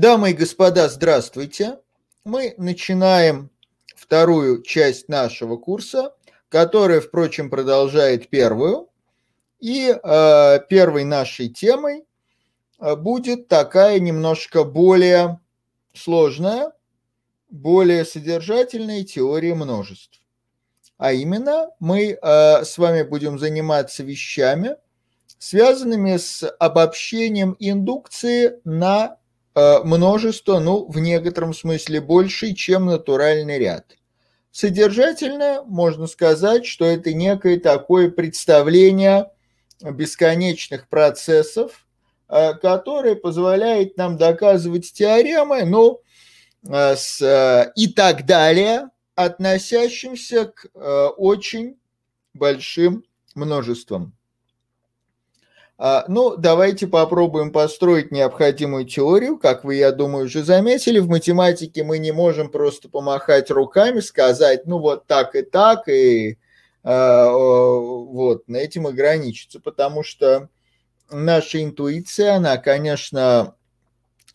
Дамы и господа, здравствуйте. Мы начинаем вторую часть нашего курса, которая, впрочем, продолжает первую. И э, первой нашей темой э, будет такая немножко более сложная, более содержательная теория множеств. А именно мы э, с вами будем заниматься вещами, связанными с обобщением индукции на Э, множество, ну, в некотором смысле больше, чем натуральный ряд. Содержательно можно сказать, что это некое такое представление бесконечных процессов, э, которое позволяет нам доказывать теоремы, ну, э, с, и так далее, относящимся к очень большим множествам. А, ну, давайте попробуем построить необходимую теорию. Как вы, я думаю, уже заметили, в математике мы не можем просто помахать руками, сказать, ну вот так и так, и э, вот на этим ограничиться, потому что наша интуиция, она, конечно,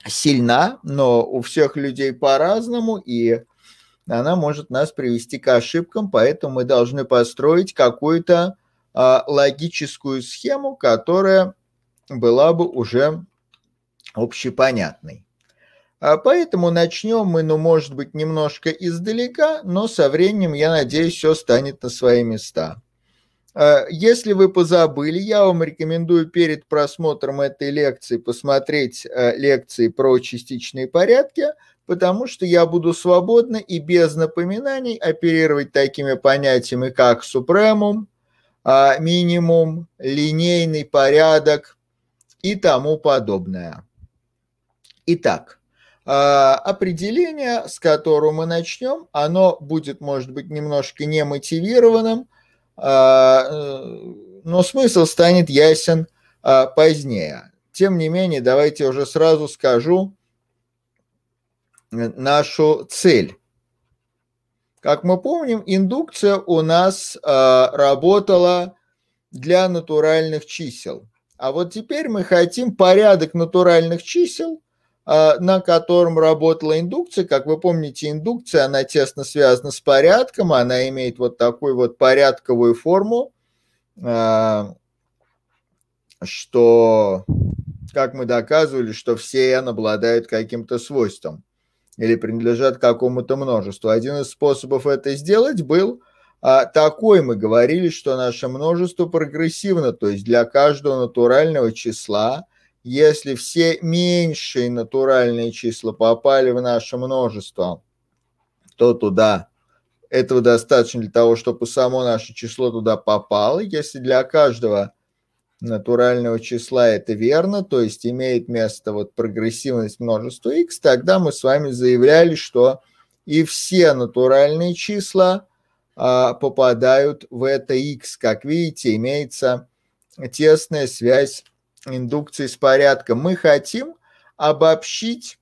сильна, но у всех людей по-разному, и она может нас привести к ошибкам, поэтому мы должны построить какую-то а, логическую схему, которая была бы уже общепонятной. А поэтому начнем мы, ну, может быть, немножко издалека, но со временем, я надеюсь, все станет на свои места. А, если вы позабыли, я вам рекомендую перед просмотром этой лекции посмотреть лекции про частичные порядки, потому что я буду свободно и без напоминаний оперировать такими понятиями, как супремум, а, минимум, линейный порядок и тому подобное. Итак, а, определение, с которого мы начнем, оно будет, может быть, немножко немотивированным, а, э, но смысл станет ясен позднее. Тем не менее, давайте уже сразу скажу э, нашу цель как мы помним, индукция у нас э, работала для натуральных чисел. А вот теперь мы хотим порядок натуральных чисел, э, на котором работала индукция. Как вы помните, индукция, она тесно связана с порядком, она имеет вот такую вот порядковую форму, э, что, как мы доказывали, что все n обладают каким-то свойством или принадлежат какому-то множеству. Один из способов это сделать был а, такой. Мы говорили, что наше множество прогрессивно, то есть для каждого натурального числа, если все меньшие натуральные числа попали в наше множество, то туда этого достаточно для того, чтобы само наше число туда попало. Если для каждого натурального числа, это верно, то есть имеет место вот прогрессивность множества x, тогда мы с вами заявляли, что и все натуральные числа а, попадают в это x. Как видите, имеется тесная связь индукции с порядком. Мы хотим обобщить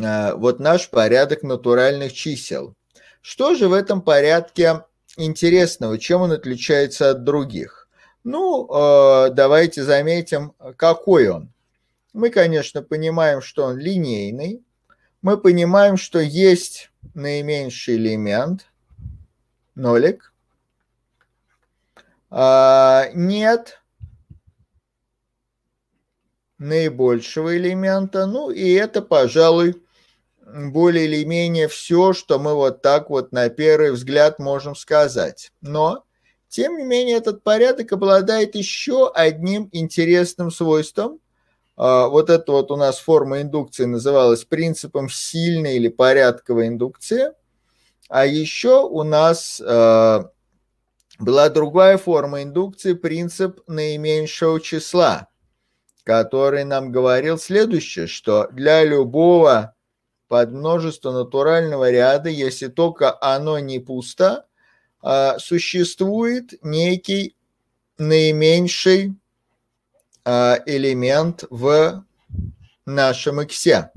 а, вот наш порядок натуральных чисел. Что же в этом порядке интересного, чем он отличается от других? Ну, э, давайте заметим, какой он. Мы, конечно, понимаем, что он линейный. Мы понимаем, что есть наименьший элемент, нолик. А, нет наибольшего элемента. Ну, и это, пожалуй, более или менее все, что мы вот так вот на первый взгляд можем сказать. Но тем не менее, этот порядок обладает еще одним интересным свойством. А, вот это вот у нас форма индукции называлась принципом сильной или порядковой индукции. А еще у нас а, была другая форма индукции, принцип наименьшего числа, который нам говорил следующее, что для любого подмножества натурального ряда, если только оно не пусто, а, существует некий наименьший а, элемент в нашем иксе.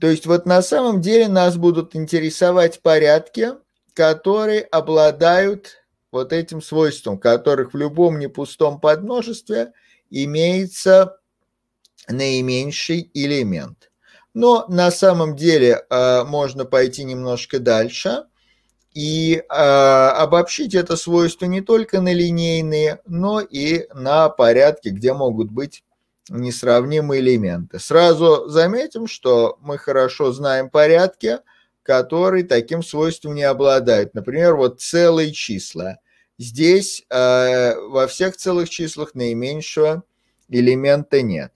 То есть вот на самом деле нас будут интересовать порядки, которые обладают вот этим свойством, которых в любом непустом подмножестве имеется наименьший элемент. Но на самом деле э, можно пойти немножко дальше и э, обобщить это свойство не только на линейные, но и на порядки, где могут быть несравнимые элементы. Сразу заметим, что мы хорошо знаем порядки, которые таким свойством не обладают. Например, вот целые числа. Здесь э, во всех целых числах наименьшего элемента нет.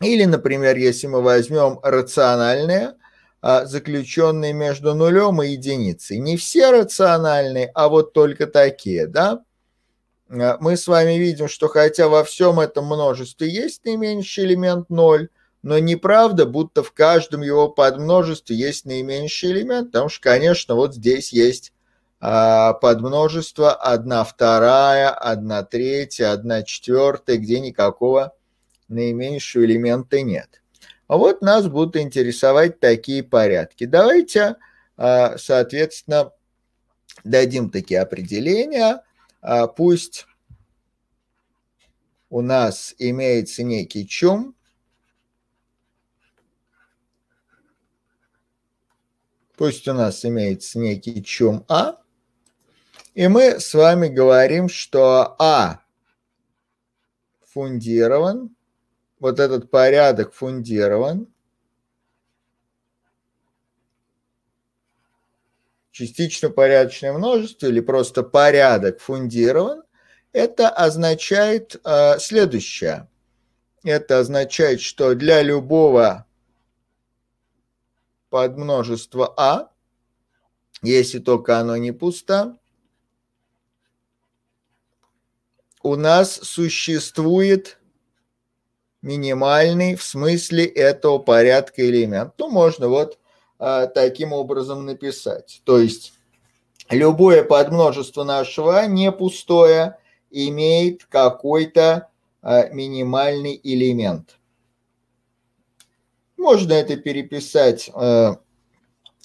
Или, например, если мы возьмем рациональное, а, заключенные между нулем и единицей. Не все рациональные, а вот только такие, да? А, мы с вами видим, что хотя во всем этом множестве есть наименьший элемент ноль, но неправда, будто в каждом его подмножестве есть наименьший элемент, потому что, конечно, вот здесь есть а, подмножество 1 вторая, 1 третья, 1 четвертая, где никакого наименьшего элемента нет. А вот нас будут интересовать такие порядки. Давайте, а, соответственно, дадим такие определения. А, пусть у нас имеется некий чум, пусть у нас имеется некий чум А, и мы с вами говорим, что А фундирован – вот этот порядок фундирован, частично порядочное множество или просто порядок фундирован, это означает э, следующее. Это означает, что для любого подмножества А, если только оно не пусто, у нас существует минимальный в смысле этого порядка элемент. Ну, можно вот а, таким образом написать. То есть любое подмножество нашего не пустое имеет какой-то а, минимальный элемент. Можно это переписать а,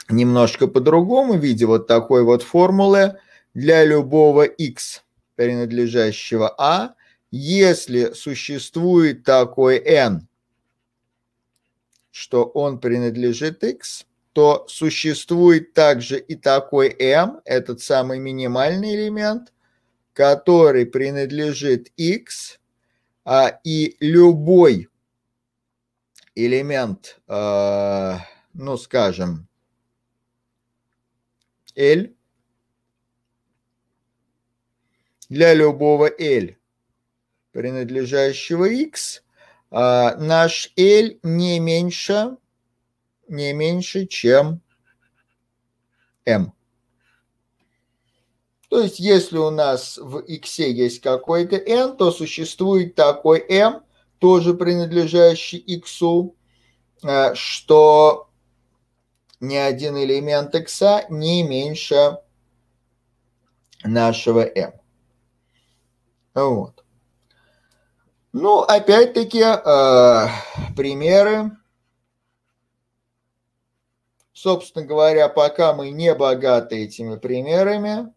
немножко по-другому в виде вот такой вот формулы для любого x, принадлежащего a, а, если существует такой n, что он принадлежит x, то существует также и такой m, этот самый минимальный элемент, который принадлежит x, а и любой элемент, э, ну скажем, L, для любого L принадлежащего x, а наш L не меньше, не меньше, чем m. Эм. То есть, если у нас в x есть какой-то n, то существует такой m, эм, тоже принадлежащий x, э, что ни один элемент x не меньше нашего m. Эм. Вот. Ну, опять-таки, э, примеры. Собственно говоря, пока мы не богаты этими примерами,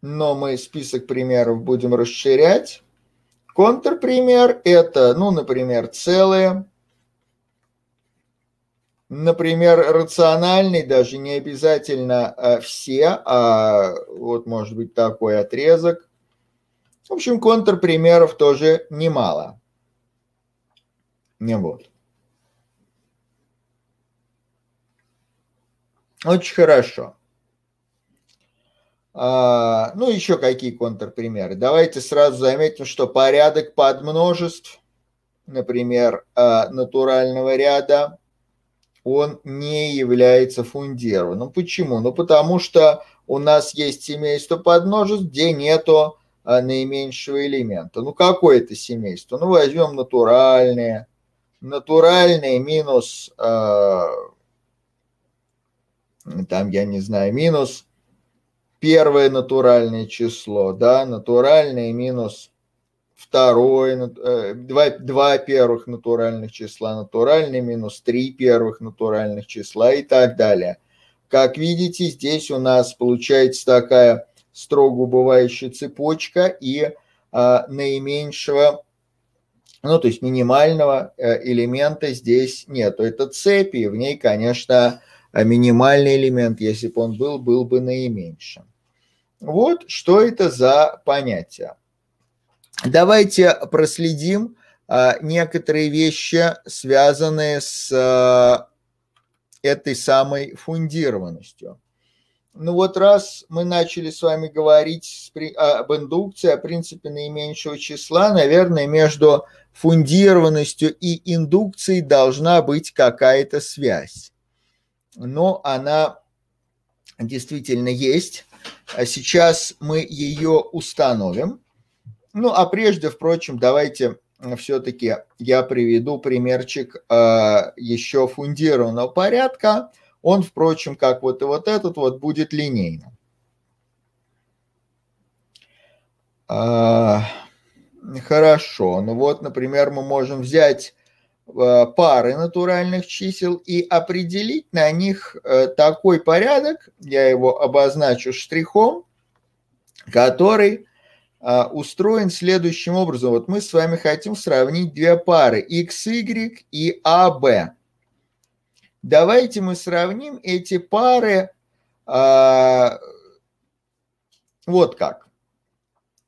но мы список примеров будем расширять. Контрпример – это, ну, например, целые, например, рациональный, даже не обязательно э, все, а вот может быть такой отрезок – в общем, контрпримеров тоже немало. Не вот. Очень хорошо. А, ну, еще какие контрпримеры? Давайте сразу заметим, что порядок подмножеств, например, а, натурального ряда, он не является фундированным. Почему? Ну, потому что у нас есть семейство подмножеств, где нету а, наименьшего элемента. Ну, какое это семейство? Ну, возьмем натуральные. Натуральные минус, э, там, я не знаю, минус первое натуральное число, да, натуральные минус второе, э, два, два первых натуральных числа, натуральное минус три первых натуральных числа и так далее. Как видите, здесь у нас получается такая строго убывающая цепочка и э, наименьшего, ну, то есть минимального э, элемента здесь нет. Это цепи, и в ней, конечно, минимальный элемент, если бы он был, был бы наименьшим. Вот что это за понятие. Давайте проследим э, некоторые вещи, связанные с этой самой фундированностью. Ну вот раз мы начали с вами говорить а, об индукции, о принципе наименьшего числа, наверное, между фундированностью и индукцией должна быть какая-то связь. Но она действительно есть. А сейчас мы ее установим. Ну а прежде, впрочем, давайте э, все-таки я приведу примерчик э, еще фундированного порядка – он, впрочем, как вот и вот этот вот, будет линейным. А, хорошо, ну вот, например, мы можем взять а, пары натуральных чисел и определить на них э, такой порядок, я его обозначу штрихом, который а, устроен следующим образом. Вот мы с вами хотим сравнить две пары x, y и a, а, b. Давайте мы сравним эти пары а, вот как.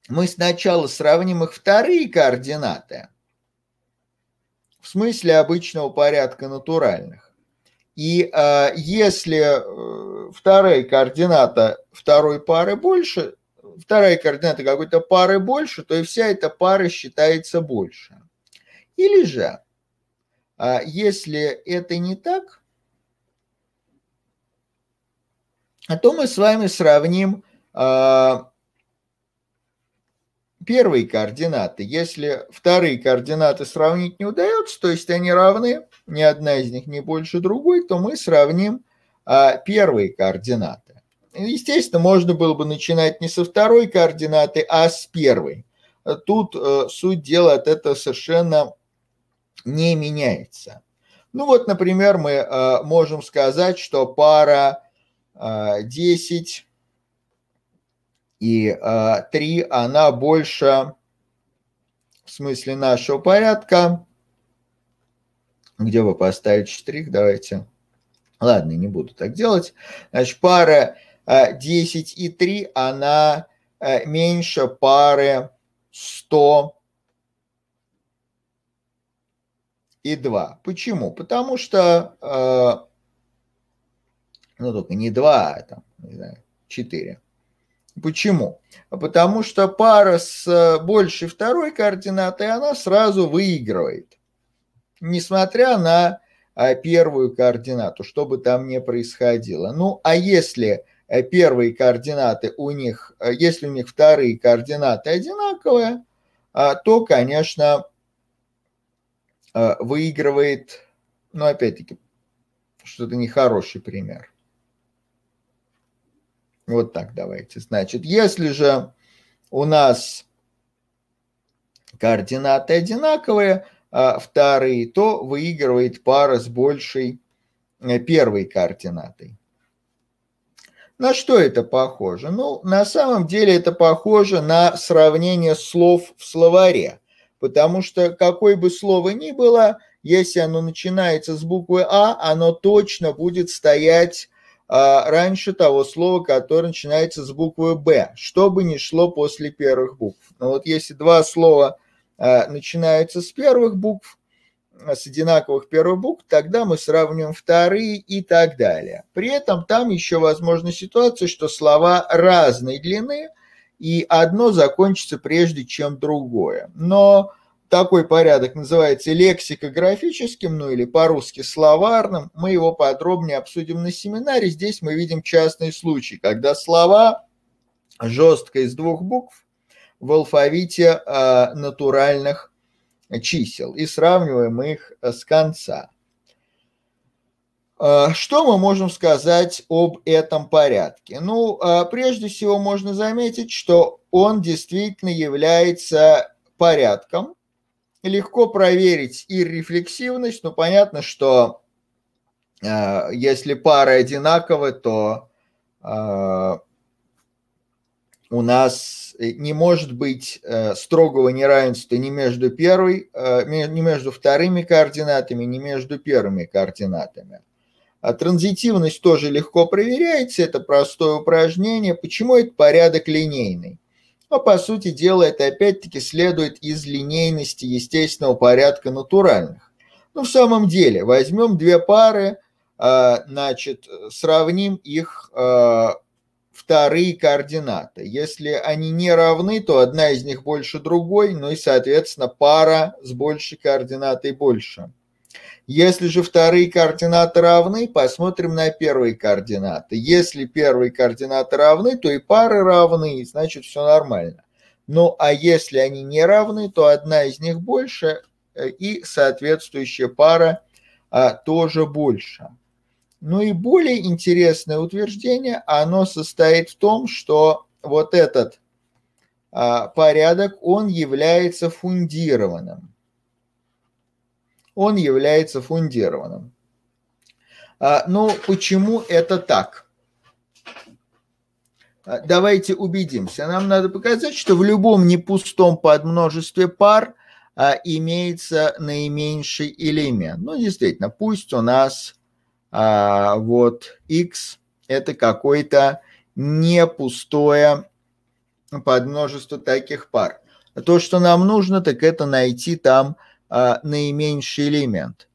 Мы сначала сравним их вторые координаты, в смысле обычного порядка натуральных. И а, если э, вторая координата второй пары больше, вторая координата какой-то пары больше, то и вся эта пара считается больше. Или же, а, если это не так, а то мы с вами сравним а, первые координаты. Если вторые координаты сравнить не удается, то есть они равны, ни одна из них не больше другой, то мы сравним а, первые координаты. Естественно, можно было бы начинать не со второй координаты, а с первой. Тут э, суть дела от этого совершенно не меняется. Ну вот, например, мы э, можем сказать, что пара 10 э, и 3, э, она больше в смысле нашего порядка. Где вы поставите штрих? Давайте. Ладно, не буду так делать. Значит, пара 10 э, и 3, она меньше пары 100 и 2. Почему? Потому что ну, только не два, а там, не знаю, четыре. Почему? А потому что пара с э, большей второй координатой, она сразу выигрывает. Несмотря на э, первую координату, что бы там ни происходило. Ну, а если э, первые координаты у них, если у них вторые координаты одинаковые, то, конечно, выигрывает, ну, опять-таки, что-то нехороший пример. Вот так давайте. Значит, если же у нас координаты одинаковые, а вторые, то выигрывает пара с большей э, первой координатой. На что это похоже? Ну, на самом деле это похоже на сравнение слов в словаре, потому что какое бы слово ни было, если оно начинается с буквы А, оно точно будет стоять а, раньше того слова, которое начинается с буквы «б», что бы ни шло после первых букв. Но вот если два слова а, начинаются с первых букв, с одинаковых первых букв, тогда мы сравним вторые и так далее. При этом там еще возможна ситуация, что слова разной длины, и одно закончится прежде, чем другое. Но такой порядок называется лексикографическим, ну или по-русски словарным. Мы его подробнее обсудим на семинаре. Здесь мы видим частный случай, когда слова жестко из двух букв в алфавите э, натуральных чисел и сравниваем их с конца. А, что мы можем сказать об этом порядке? Ну, а, прежде всего можно заметить, что он действительно является порядком, легко проверить и рефлексивность, но понятно, что э, если пары одинаковы, то э, у нас не может быть э, строгого неравенства ни между первой, э, ни между вторыми координатами, ни между первыми координатами. А транзитивность тоже легко проверяется, это простое упражнение. Почему это порядок линейный? но по сути дела это опять-таки следует из линейности естественного порядка натуральных. Ну, в самом деле, возьмем две пары, а, значит, сравним их а, вторые координаты. Если они не равны, то одна из них больше другой, ну и, соответственно, пара с большей координатой больше. Если же вторые координаты равны, посмотрим на первые координаты. Если первые координаты равны, то и пары равны, значит все нормально. Ну а если они не равны, то одна из них больше э, и соответствующая пара а, тоже больше. Ну и более интересное утверждение, оно состоит в том, что вот этот а, порядок, он является фундированным он является фундированным. А, Но ну, почему это так? А, давайте убедимся. Нам надо показать, что в любом непустом подмножестве пар а, имеется наименьший элемент. Ну, действительно, пусть у нас вот x это какое-то непустое подмножество таких пар. То, что нам нужно, так это найти там а, наименьший элемент.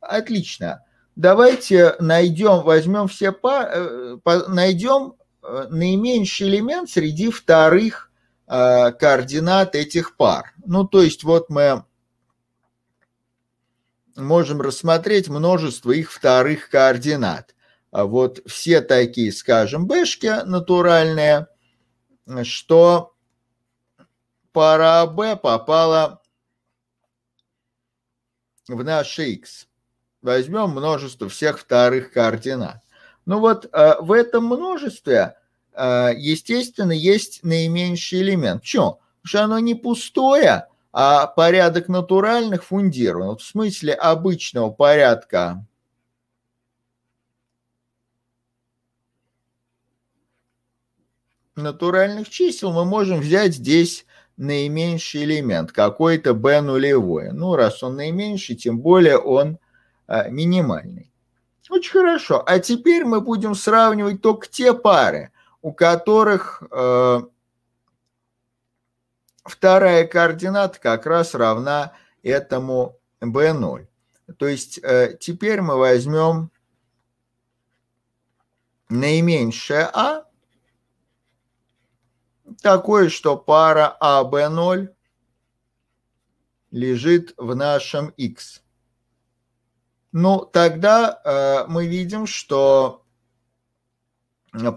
Отлично. Давайте найдем, возьмем все, по, э, по, найдем э, наименьший элемент среди вторых а, координат этих пар. Ну, то есть вот мы можем рассмотреть множество их вторых координат. А вот все такие, скажем, бэшки натуральные, что пара b а, попала в наш x. Возьмем множество всех вторых координат. Ну вот э, в этом множестве, э, естественно, есть наименьший элемент. Чем Потому что оно не пустое, а порядок натуральных фундирован. В смысле обычного порядка натуральных чисел мы можем взять здесь наименьший элемент, какой-то b нулевое. Ну, раз он наименьший, тем более он а, минимальный. Очень хорошо. А теперь мы будем сравнивать только те пары, у которых э, вторая координата как раз равна этому b0. То есть э, теперь мы возьмем наименьшее а, такой, что пара АБ0 лежит в нашем X. Ну, тогда э, мы видим, что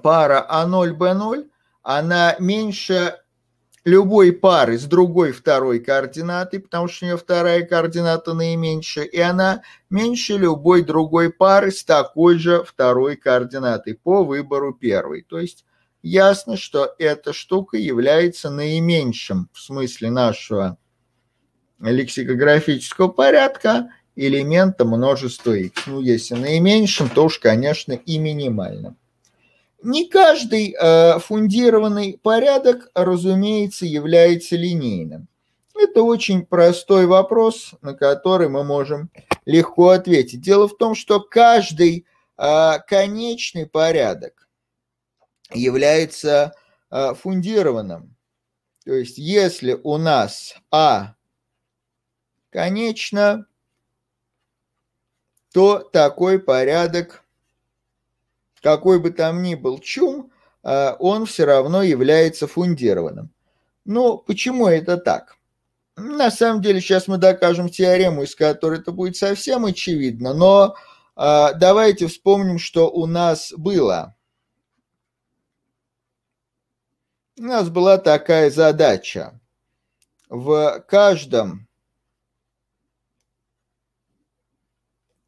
пара А0Б0, она меньше любой пары с другой второй координатой, потому что у нее вторая координата наименьше, и она меньше любой другой пары с такой же второй координатой по выбору первой. То есть ясно, что эта штука является наименьшим в смысле нашего лексикографического порядка элемента множества x. Ну, если наименьшим, то уж, конечно, и минимальным. Не каждый э, фундированный порядок, разумеется, является линейным. Это очень простой вопрос, на который мы можем легко ответить. Дело в том, что каждый э, конечный порядок является а, фундированным. То есть если у нас А конечно, то такой порядок, какой бы там ни был чум, а, он все равно является фундированным. Но почему это так? На самом деле сейчас мы докажем теорему, из которой это будет совсем очевидно, но а, давайте вспомним, что у нас было – у нас была такая задача. В каждом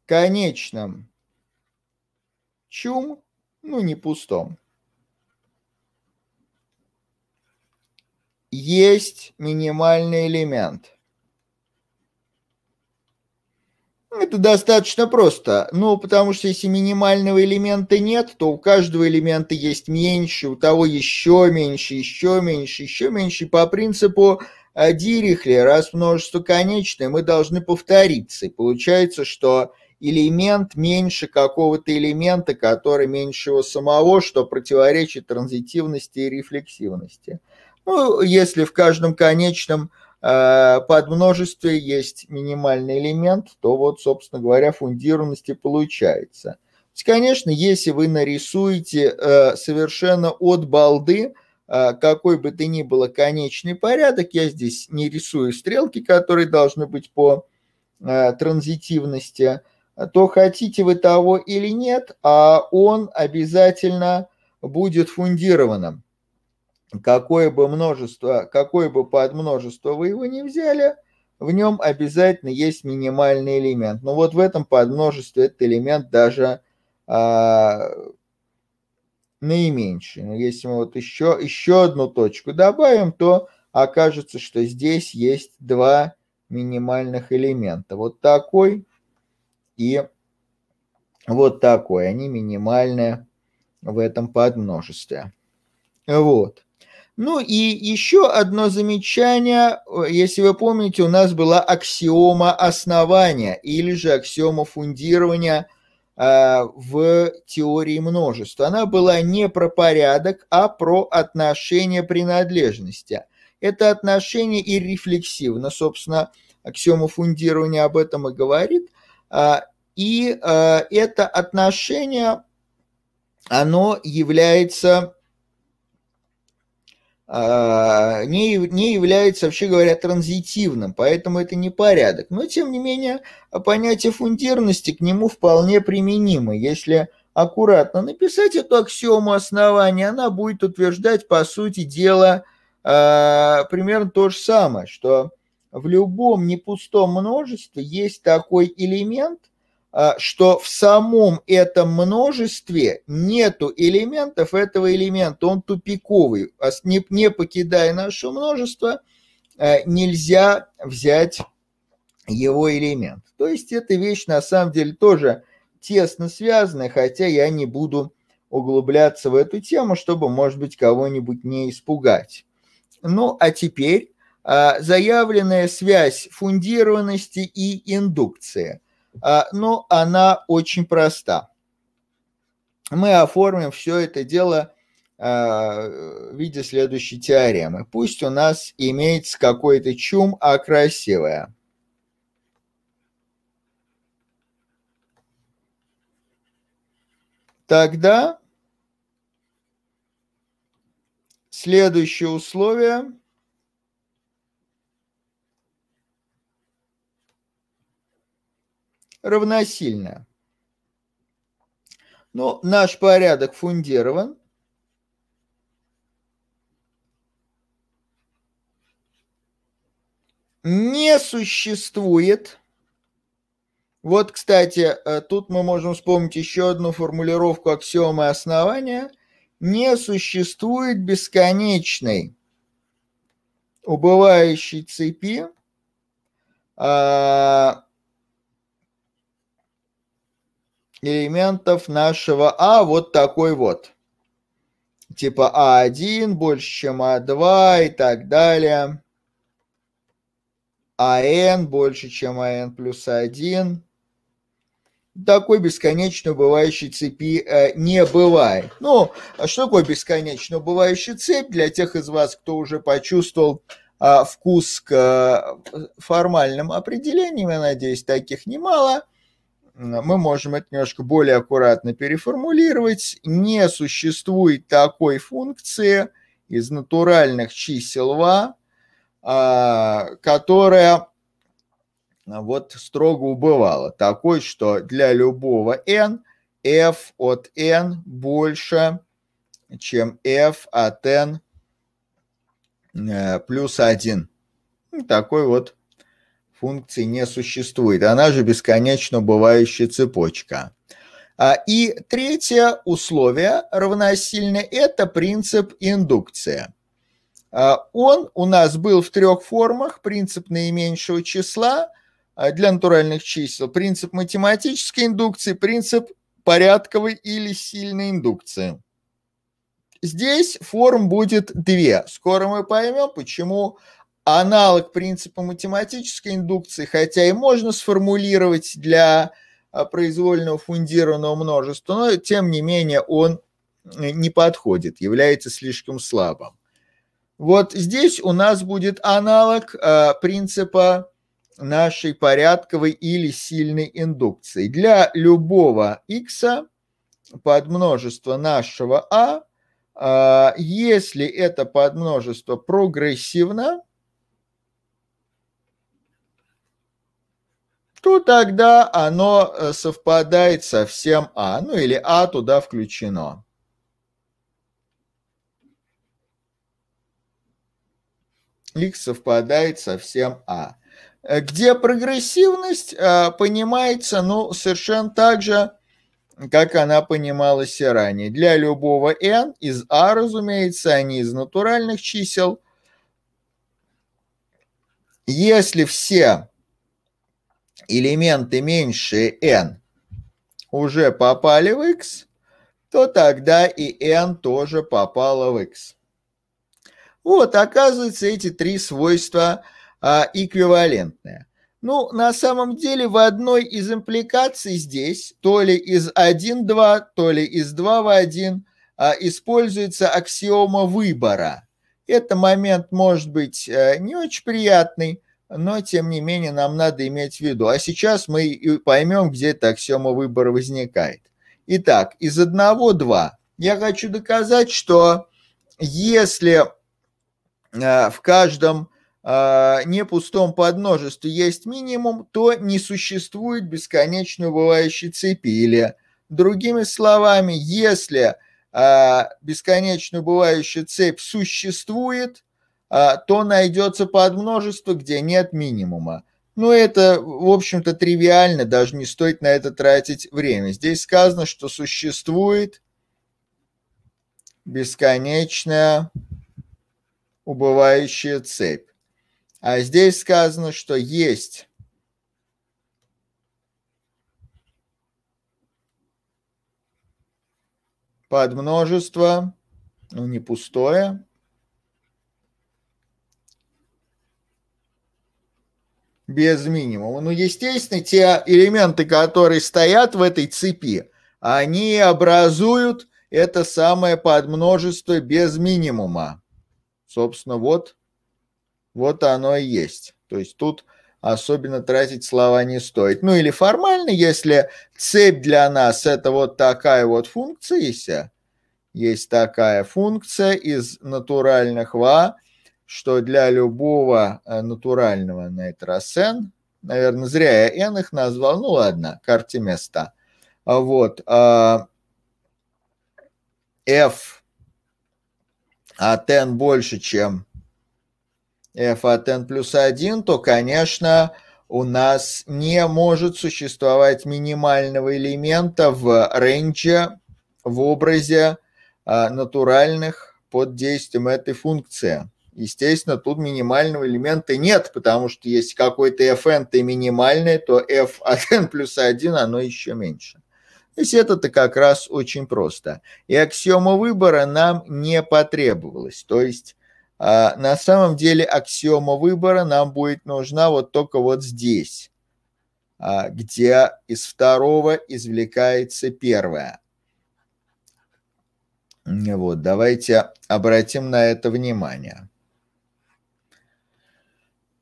конечном чум, ну не пустом, есть минимальный элемент – Это достаточно просто. Ну, потому что если минимального элемента нет, то у каждого элемента есть меньше, у того еще меньше, еще меньше, еще меньше. По принципу э, Дирихля, раз множество конечное, мы должны повториться. И получается, что элемент меньше какого-то элемента, который меньше его самого, что противоречит транзитивности и рефлексивности. Ну, если в каждом конечном Э, под множестве есть минимальный элемент, то вот, собственно говоря, фундированности получается. То есть, конечно, если вы нарисуете э, совершенно от балды, э, какой бы то ни было конечный порядок, я здесь не рисую стрелки, которые должны быть по транзитивности, то хотите вы того или нет, а он обязательно будет фундированным какое бы множество, какое бы подмножество вы его не взяли, в нем обязательно есть минимальный элемент. Но вот в этом подмножестве этот элемент даже а, наименьший. если мы вот еще, еще одну точку добавим, то окажется, что здесь есть два минимальных элемента. Вот такой и вот такой. Они минимальные в этом подмножестве. Вот. Ну и еще одно замечание. Если вы помните, у нас была аксиома основания или же аксиома фундирования э, в теории множества. Она была не про порядок, а про отношение принадлежности. Это отношение и рефлексивно, собственно, аксиома фундирования об этом и говорит. А, и а, это отношение, оно является а, не, не является, вообще говоря, транзитивным, поэтому это не порядок. Но, тем не менее, понятие фундирности к нему вполне применимо. Если аккуратно написать эту аксиому основания, она будет утверждать, по сути дела, а, примерно то же самое, что в любом непустом множестве есть такой элемент, а, что в самом этом множестве нету элементов этого элемента, он тупиковый. А не, не покидая наше множество, а, нельзя взять его элемент. То есть эта вещь на самом деле тоже тесно связана хотя я не буду углубляться в эту тему, чтобы, может быть, кого-нибудь не испугать. Ну, а теперь заявленная связь фундированности и индукции – а, ну, она очень проста. Мы оформим все это дело а, в виде следующей теоремы. Пусть у нас имеется какой-то чум, а красивое. Тогда следующее условие – равносильно. Но наш порядок фундирован. Не существует. Вот, кстати, э, тут мы можем вспомнить еще одну формулировку аксиомы основания. Не существует бесконечной убывающей цепи, а, элементов нашего А вот такой вот. Типа А1 больше, чем А2 и так далее. АН больше, чем АН плюс 1. Такой бесконечно убывающей цепи э, не бывает. Ну, а что такое бесконечно бывающая цепь? Для тех из вас, кто уже почувствовал э, вкус к э, формальным определениям, я надеюсь, таких немало – мы можем это немножко более аккуратно переформулировать. Не существует такой функции из натуральных чисел ва, а, которая а, вот строго убывала. Такой, что для любого n f от n больше, чем f от n э, плюс 1. Ну, такой вот функции не существует. Она же бесконечно бывающая цепочка. А, и третье условие равносильное – это принцип индукции. А, он у нас был в трех формах. Принцип наименьшего числа а, для натуральных чисел, принцип математической индукции, принцип порядковой или сильной индукции. Здесь форм будет две. Скоро мы поймем, почему аналог принципа математической индукции, хотя и можно сформулировать для а, произвольного фундированного множества, но тем не менее он э, не подходит, является слишком слабым. Вот здесь у нас будет аналог а, принципа нашей порядковой или сильной индукции. Для любого x подмножество нашего а, а, если это подмножество прогрессивно, то тогда оно э, совпадает со всем А, ну или А туда включено. X совпадает со всем А. Э, где прогрессивность э, понимается, ну, совершенно так же, как она понималась и ранее. Для любого n из А, разумеется, а не из натуральных чисел, если все элементы меньше n уже попали в x, то тогда и n тоже попало в x. Вот, оказывается, эти три свойства а, эквивалентные. Ну, на самом деле, в одной из импликаций здесь, то ли из 1-2, то ли из 2 в 1, а, используется аксиома выбора. Это момент может быть э, не очень приятный, но тем не менее нам надо иметь в виду. А сейчас мы и поймем, где эта аксиома выбора возникает. Итак, из одного два. я хочу доказать, что если а, в каждом а, не пустом подмножестве есть минимум, то не существует бесконечно убывающей цепи. Или другими словами, если а, бесконечно убывающая цепь существует – а, то найдется подмножество, где нет минимума. Но ну, это, в общем-то, тривиально, даже не стоит на это тратить время. Здесь сказано, что существует бесконечная убывающая цепь. А здесь сказано, что есть подмножество, ну не пустое, без минимума. Ну, естественно, те элементы, которые стоят в этой цепи, они образуют это самое подмножество без минимума. Собственно, вот, вот оно и есть. То есть тут особенно тратить слова не стоит. Ну или формально, если цепь для нас это вот такая вот функция, есть такая функция из натуральных ва, что для любого э, натурального нейтросен, наверное, зря я N их назвал, ну ладно, карте места. А вот. F от N больше, чем F от N плюс 1, то, конечно, у нас не может существовать минимального элемента в рейнже, в образе а, натуральных под действием этой функции. Естественно, тут минимального элемента нет, потому что если какой-то fn то минимальный, то f от n плюс 1, оно еще меньше. То есть это-то как раз очень просто. И аксиома выбора нам не потребовалась. То есть а, на самом деле аксиома выбора нам будет нужна вот только вот здесь, а, где из второго извлекается первое. Вот, давайте обратим на это внимание.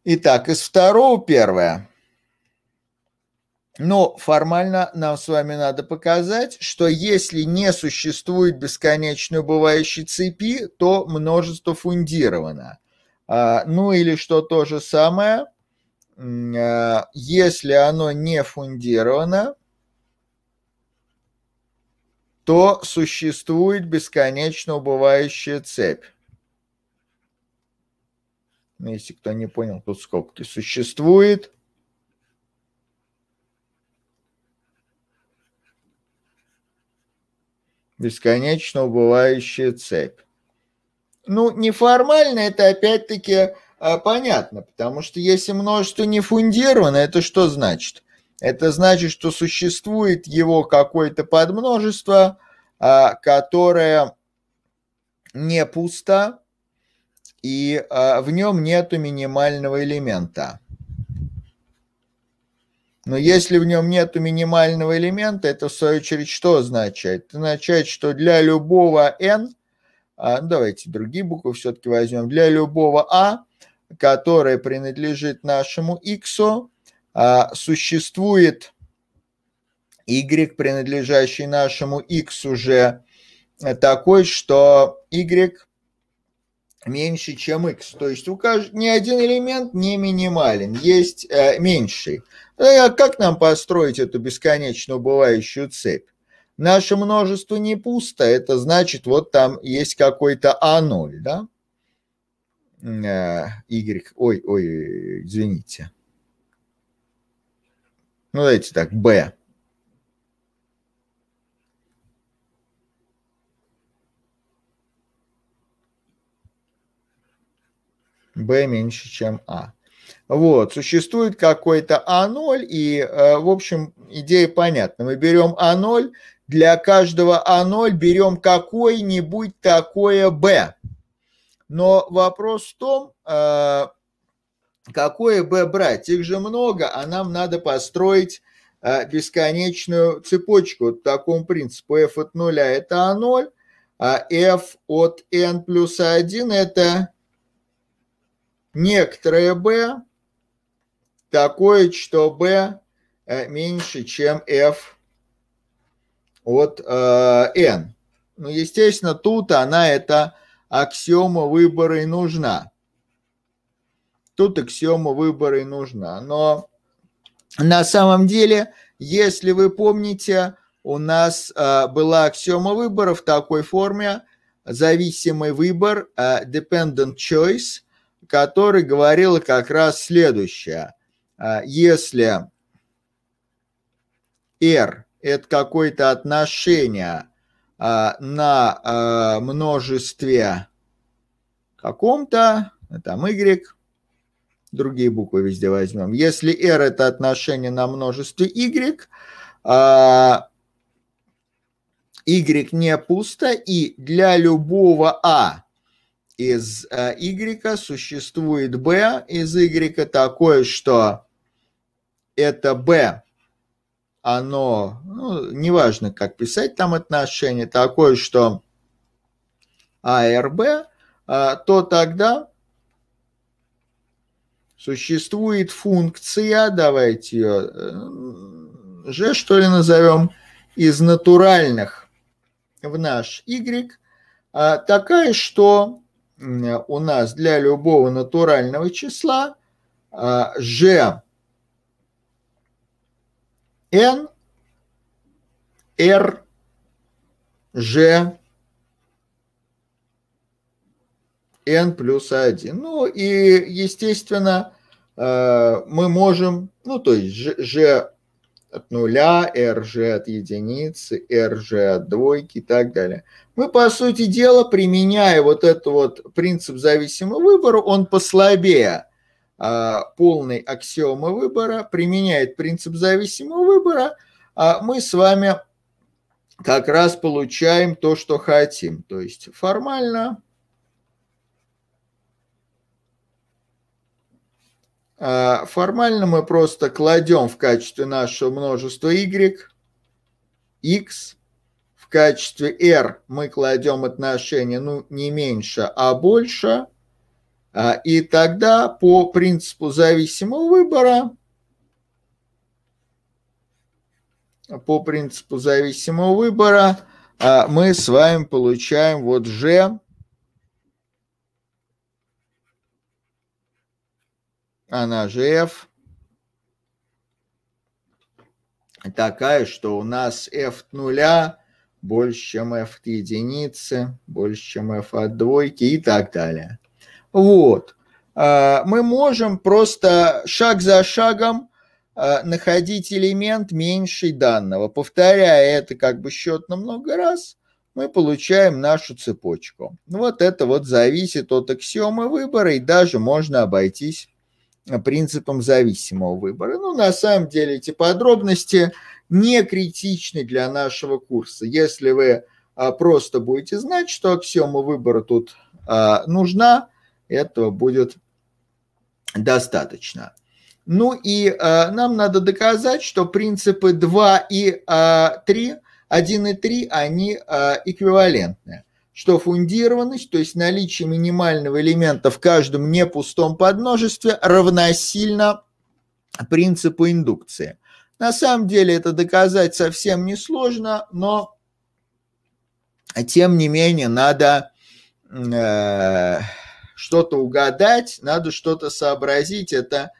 Итак, из второго первое. Но формально нам с вами надо показать, что если не существует бесконечно убывающей цепи, то множество фундировано. А, ну или что то же самое, а, если оно не фундировано, то существует бесконечно убывающая цепь. Ну, если кто не понял, тут скобки. Существует бесконечно убывающая цепь. Ну, неформально это опять-таки а, понятно, потому что если множество не фундировано, это что значит? Это значит, что существует его какое-то подмножество, а, которое не пусто, и э, в нем нету минимального элемента. Но если в нем нету минимального элемента, это в свою очередь что означает? Это означает, что для любого n, э, а, ну, давайте другие буквы все-таки возьмем, для любого a, «А», которое принадлежит нашему x, э, существует y, принадлежащий нашему x уже такой, что y меньше, чем x. То есть у каждого ни один элемент не минимален, есть э, меньший. Ну а как нам построить эту бесконечно убывающую цепь? Наше множество не пусто, это значит, вот там есть какой-то А0, да? Y, э, ой, ой, извините. Ну, давайте так, B. b меньше, чем a. А. Вот, существует какой-то А0, и, э, в общем, идея понятна. Мы берем А0, для каждого А0 берем какой нибудь такое b. Но вопрос в том, э, какое b брать. Их же много, а нам надо построить э, бесконечную цепочку вот, по такому принципу. F от 0 – это А0, а F от N плюс 1 – это некоторое b такое, что b э, меньше, чем f от э, n. Ну, естественно, тут она, это аксиома выбора и нужна. Тут аксиома выбора и нужна. Но на самом деле, если вы помните, у нас э, была аксиома выбора в такой форме, зависимый выбор, э, dependent choice – который говорил как раз следующее. А, если R – это какое-то отношение а, на а, множестве каком-то, там Y, другие буквы везде возьмем. Если R – это отношение на множестве Y, Y не пусто, и для любого А из э, Y, существует B из Y такое, что это B, оно, ну, неважно, как писать там отношение, такое, что ARB, а, э, то тогда существует функция, давайте ее э, G, что ли, назовем, из натуральных в наш Y, такая, что у нас для любого натурального числа g n r g n плюс 1. Ну и, естественно, а, мы можем, ну то есть g от нуля, RG от единицы, RG от двойки и так далее. Мы, по сути дела, применяя вот этот вот принцип зависимого выбора, он послабее а, полной аксиомы выбора, применяет принцип зависимого выбора, а мы с вами как раз получаем то, что хотим. То есть формально А формально мы просто кладем в качестве нашего множества y, x. В качестве r мы кладем отношение ну, не меньше, а больше. А, и тогда по принципу зависимого выбора по принципу зависимого выбора а, мы с вами получаем вот g она а же f, такая, что у нас f нуля больше, чем f единицы, больше, чем f от двойки и так далее. Вот. А, мы можем просто шаг за шагом а, находить элемент меньший данного. Повторяя это как бы счет на много раз, мы получаем нашу цепочку. Вот это вот зависит от аксиомы выбора, и даже можно обойтись принципом зависимого выбора. Ну, на самом деле эти подробности не критичны для нашего курса. Если вы а, просто будете знать, что аксиома выбора тут а, нужна, этого будет достаточно. Ну и а, нам надо доказать, что принципы 2 и э, 3, 1 и 3, они э, эквивалентны что фундированность, то есть наличие минимального элемента в каждом непустом подмножестве, равносильно принципу индукции. На самом деле это доказать совсем несложно, но тем не менее надо э, что-то угадать, надо что-то сообразить. Это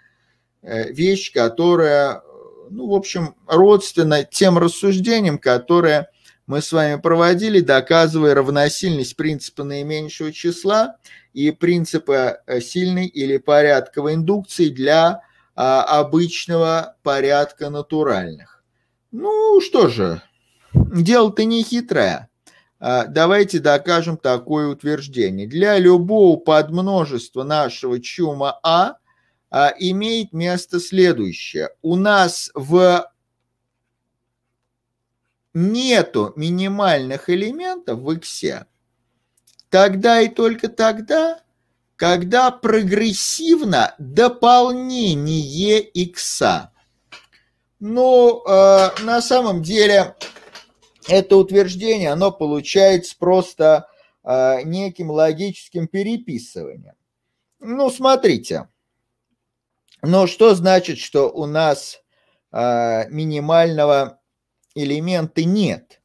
э, вещь, которая, ну, в общем, родственна тем рассуждениям, которые мы с вами проводили, доказывая равносильность принципа наименьшего числа и принципа э, сильной или порядковой индукции для а, обычного порядка натуральных. Ну что же, дело-то не хитрое. А, давайте докажем такое утверждение. Для любого подмножества нашего чума А, а имеет место следующее. У нас в нету минимальных элементов в иксе, тогда и только тогда, когда прогрессивно дополнение икса. Ну, э, на самом деле, это утверждение, оно получается просто э, неким логическим переписыванием. Ну, смотрите. но что значит, что у нас э, минимального элементы нет.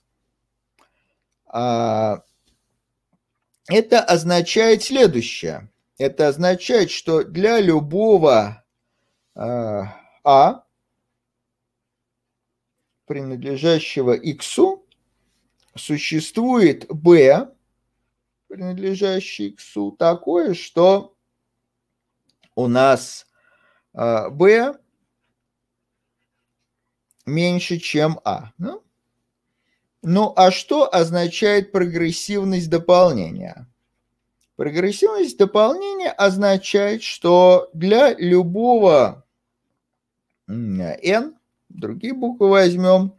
А, это означает следующее. Это означает, что для любого А, а принадлежащего X, существует B, принадлежащий X, такое, что у нас B а, меньше, чем А. Ну, ну а что означает прогрессивность дополнения? Прогрессивность дополнения означает, что для любого n, другие буквы возьмем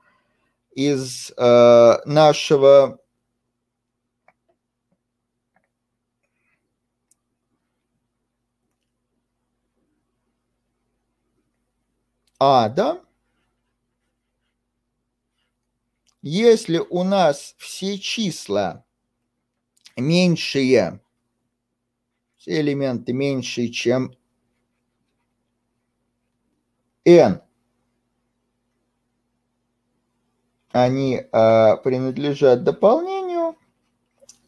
из э, нашего А, да? Если у нас все числа меньшие, все элементы меньшие, чем n, они э, принадлежат дополнению,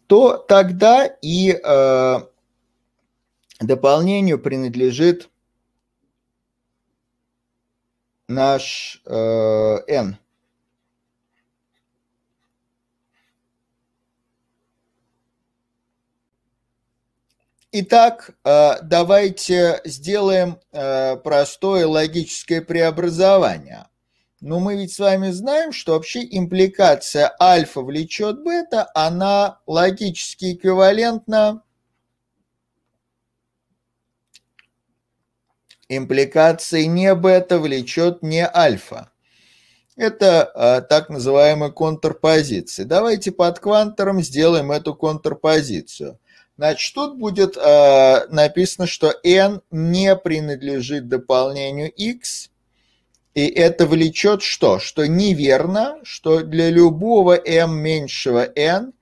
то тогда и э, дополнению принадлежит наш э, n. Итак, э, давайте сделаем э, простое логическое преобразование. Но ну, мы ведь с вами знаем, что вообще импликация альфа влечет бета, она логически эквивалентна импликации не бета влечет не альфа. Это э, так называемая контрпозиции. Давайте под квантером сделаем эту контрпозицию – Значит, тут будет э, написано, что n не принадлежит дополнению x, и это влечет что? Что неверно, что для любого m меньшего n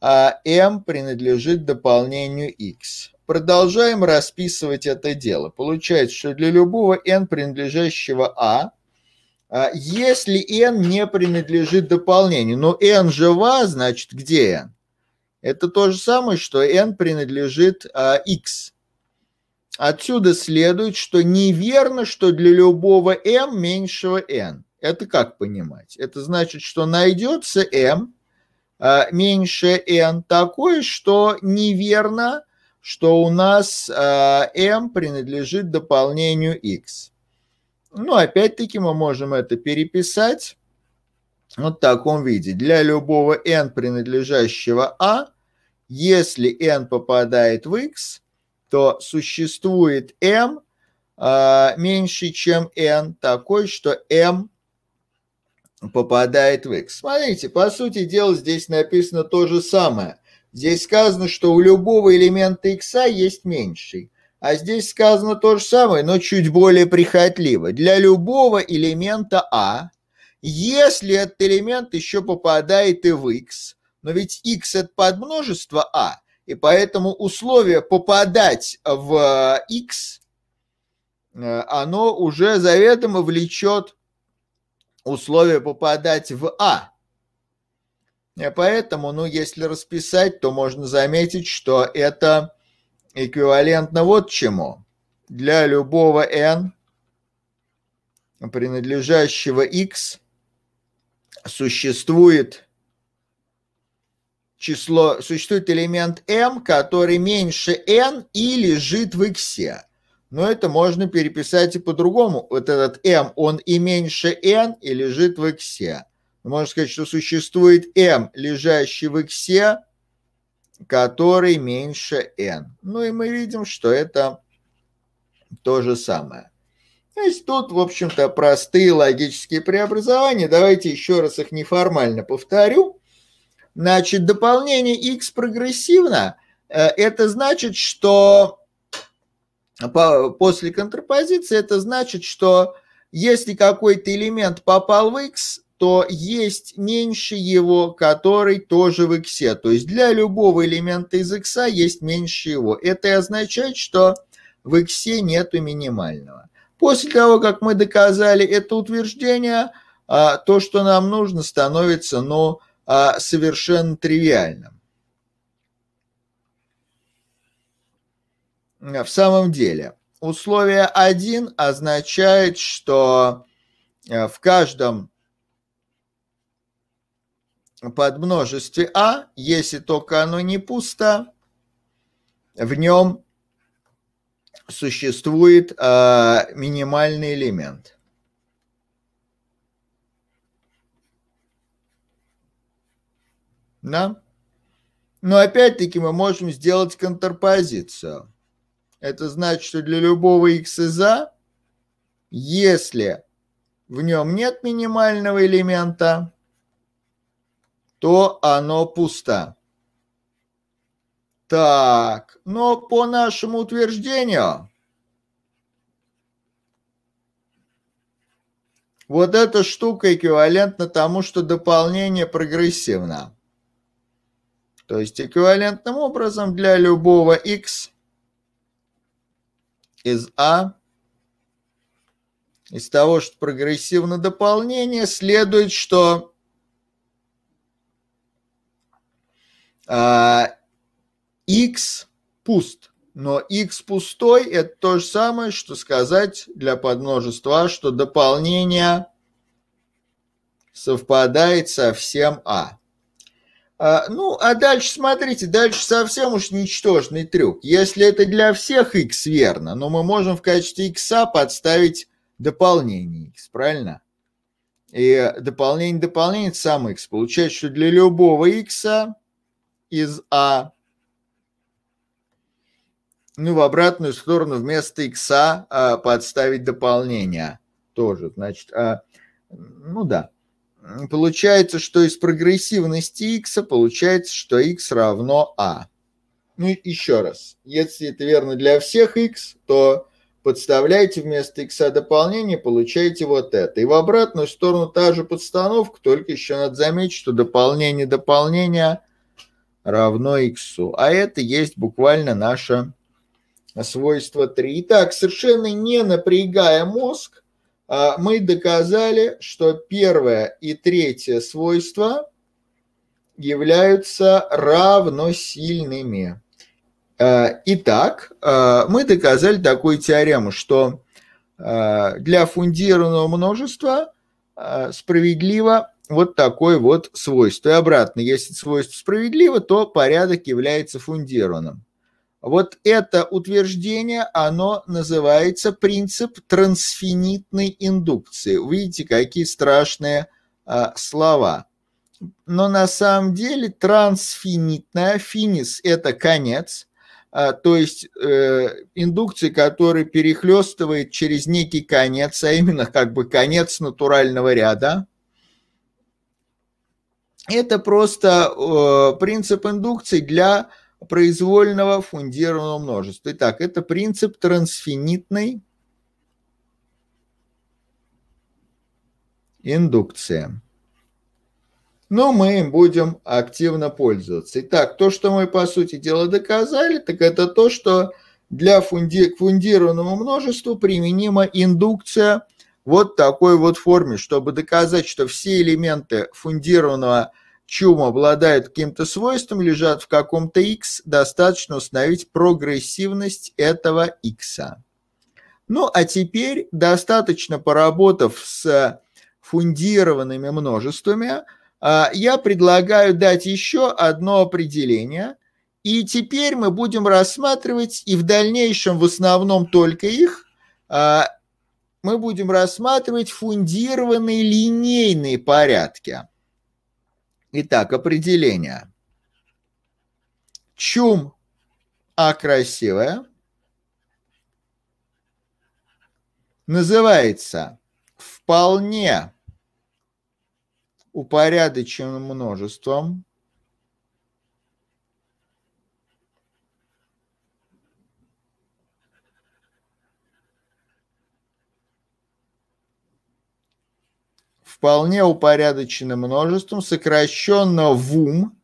э, m принадлежит дополнению x. Продолжаем расписывать это дело. Получается, что для любого n, принадлежащего a, а, если n не принадлежит дополнению, но n же в A, значит, где n? Это то же самое, что n принадлежит а, x. Отсюда следует, что неверно, что для любого m меньшего n. Это как понимать? Это значит, что найдется m а, меньше n такое, что неверно, что у нас а, m принадлежит дополнению x. Ну, опять-таки мы можем это переписать вот в таком виде. Для любого n, принадлежащего a, если n попадает в x, то существует m а, меньше, чем n, такой, что m попадает в x. Смотрите, по сути дела здесь написано то же самое. Здесь сказано, что у любого элемента x есть меньший. А здесь сказано то же самое, но чуть более прихотливо. Для любого элемента А, если этот элемент еще попадает и в x, но ведь x это подмножество а, и поэтому условие попадать в x, э, э, оно уже заведомо влечет условие попадать в а. И э, поэтому, ну, если расписать, то можно заметить, что это эквивалентно вот чему. Для любого n, принадлежащего x, существует число, существует элемент m, который меньше n и лежит в x. Но это можно переписать и по-другому. Вот этот m, он и меньше n, и лежит в x. Можно сказать, что существует m, лежащий в x, который меньше n. Ну и мы видим, что это то же самое. То есть тут, в общем-то, простые логические преобразования. Давайте еще раз их неформально повторю. Значит, дополнение x прогрессивно. Э, это значит, что после контрапозиции, это значит, что если какой-то элемент попал в x, то есть меньше его, который тоже в x. То есть для любого элемента из x есть меньше его. Это и означает, что в x нету минимального. После того, как мы доказали это утверждение, а, то, что нам нужно, становится ну, а, совершенно тривиальным. В самом деле, условие 1 означает, что а, в каждом подмножестве А, если только оно не пусто, в нем существует а, минимальный элемент. Да? Но опять-таки мы можем сделать контрпозицию. Это значит, что для любого x и за, если в нем нет минимального элемента, то оно пусто. Так, но по нашему утверждению, вот эта штука эквивалентна тому, что дополнение прогрессивно. То есть эквивалентным образом для любого x из А из того, что прогрессивно дополнение, следует, что а, x пуст. Но x пустой – это то же самое, что сказать для подмножества, что дополнение совпадает со всем а. а. Ну, а дальше, смотрите, дальше совсем уж ничтожный трюк. Если это для всех x верно, но ну, мы можем в качестве x подставить дополнение x, правильно? И дополнение дополнение – это сам x. Получается, что для любого x из а ну, в обратную сторону вместо икса а, подставить дополнение тоже. Значит, а, ну да. Получается, что из прогрессивности x получается, что x равно а. Ну, еще раз. Если это верно для всех x, то подставляете вместо x дополнение, получаете вот это. И в обратную сторону та же подстановка, только еще надо заметить, что дополнение дополнения равно x. А это есть буквально наша свойство 3. Итак, а совершенно не напрягая мозг, а, мы доказали, что первое и третье свойства являются равносильными. А, итак, мы доказали такую теорему, что для фундированного множества справедливо вот такое вот свойство. И обратно, если свойство справедливо, то порядок является фундированным. Вот это утверждение, оно называется принцип трансфинитной индукции. Видите, какие страшные а, слова. Но на самом деле трансфинитная, финис – это конец, а, то есть э, индукции, которая перехлестывает через некий конец, а именно как бы конец натурального ряда, это просто э, принцип индукции для произвольного фундированного множества. Итак, это принцип трансфинитной индукции. Но мы им будем активно пользоваться. Итак, то, что мы, по сути дела, доказали, так это то, что для фунди фундированного множества применима индукция вот такой вот форме, чтобы доказать, что все элементы фундированного множества чум обладает каким-то свойством, лежат в каком-то x, достаточно установить прогрессивность этого x. Ну а теперь, достаточно поработав с фундированными множествами, а, я предлагаю дать еще одно определение. И теперь мы будем рассматривать, и в дальнейшем в основном только их, а, мы будем рассматривать фундированные линейные порядки. Итак, определение. Чум А красивая называется вполне упорядоченным множеством – вполне упорядоченным множеством, сокращенно ВУМ.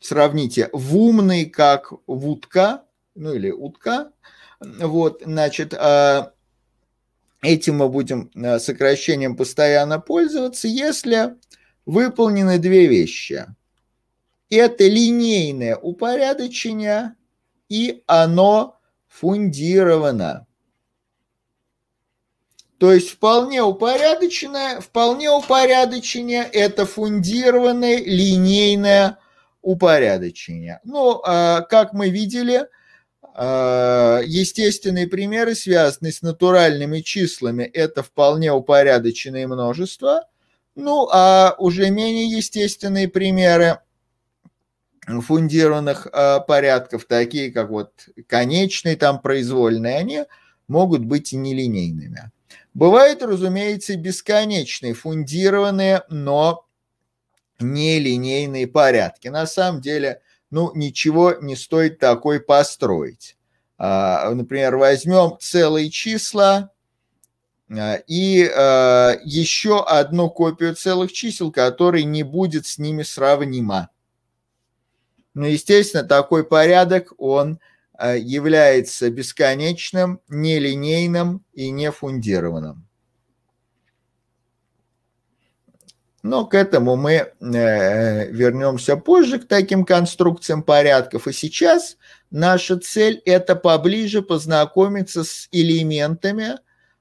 Сравните, ВУМный как ВУДКА, ну или утка. Вот, значит, а, этим мы будем а, сокращением постоянно пользоваться, если выполнены две вещи. Это линейное упорядочение, и оно фундировано. То есть вполне упорядоченное, вполне упорядочение – это фундированное линейное упорядочение. Ну, а как мы видели, а, естественные примеры, связанные с натуральными числами, это вполне упорядоченные множества. Ну, а уже менее естественные примеры фундированных а, порядков, такие как вот конечные, там произвольные, они могут быть и нелинейными. Бывают, разумеется, бесконечные, фундированные, но нелинейные порядки. На самом деле, ну, ничего не стоит такой построить. А, например, возьмем целые числа а, и а, еще одну копию целых чисел, которая не будет с ними сравнима. Ну, естественно, такой порядок, он Э, является бесконечным, нелинейным и нефундированным. Но к этому мы э, вернемся позже, к таким конструкциям порядков. И сейчас наша цель – это поближе познакомиться с элементами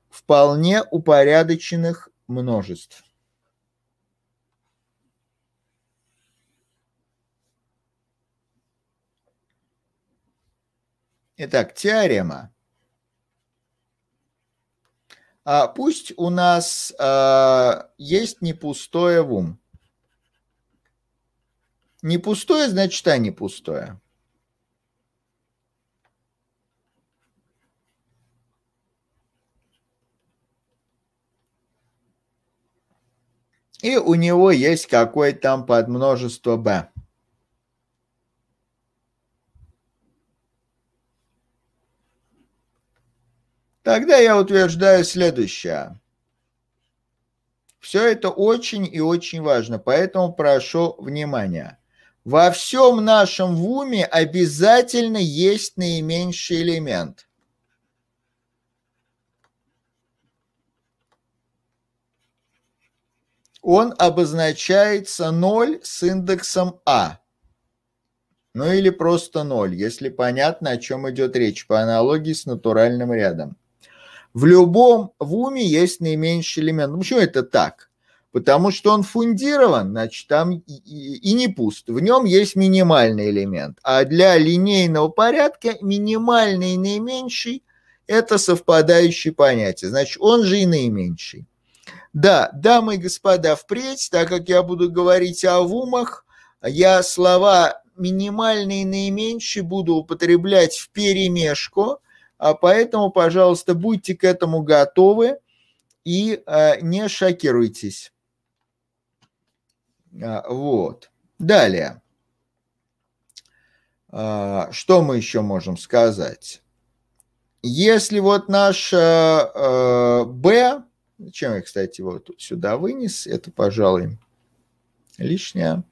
вполне упорядоченных множеств. Итак, теорема. А пусть у нас а, есть не пустое в ум. Не пустое, значит, а не пустое. И у него есть какое-то там подмножество b. Тогда я утверждаю следующее. Все это очень и очень важно, поэтому прошу внимания. Во всем нашем в уме обязательно есть наименьший элемент. Он обозначается 0 с индексом А. Ну или просто 0, если понятно, о чем идет речь, по аналогии с натуральным рядом. В любом вуме есть наименьший элемент. Ну, почему это так? Потому что он фундирован, значит, там и, и, и не пуст. В нем есть минимальный элемент. А для линейного порядка минимальный и наименьший – это совпадающие понятия. Значит, он же и наименьший. Да, дамы и господа, впредь, так как я буду говорить о вумах, я слова минимальный и наименьшие буду употреблять в перемешку – а поэтому, пожалуйста, будьте к этому готовы и э, не шокируйтесь. А, вот. Далее. А, что мы еще можем сказать? Если вот наша э, э, Б, чем я, кстати, вот сюда вынес, это, пожалуй, лишнее.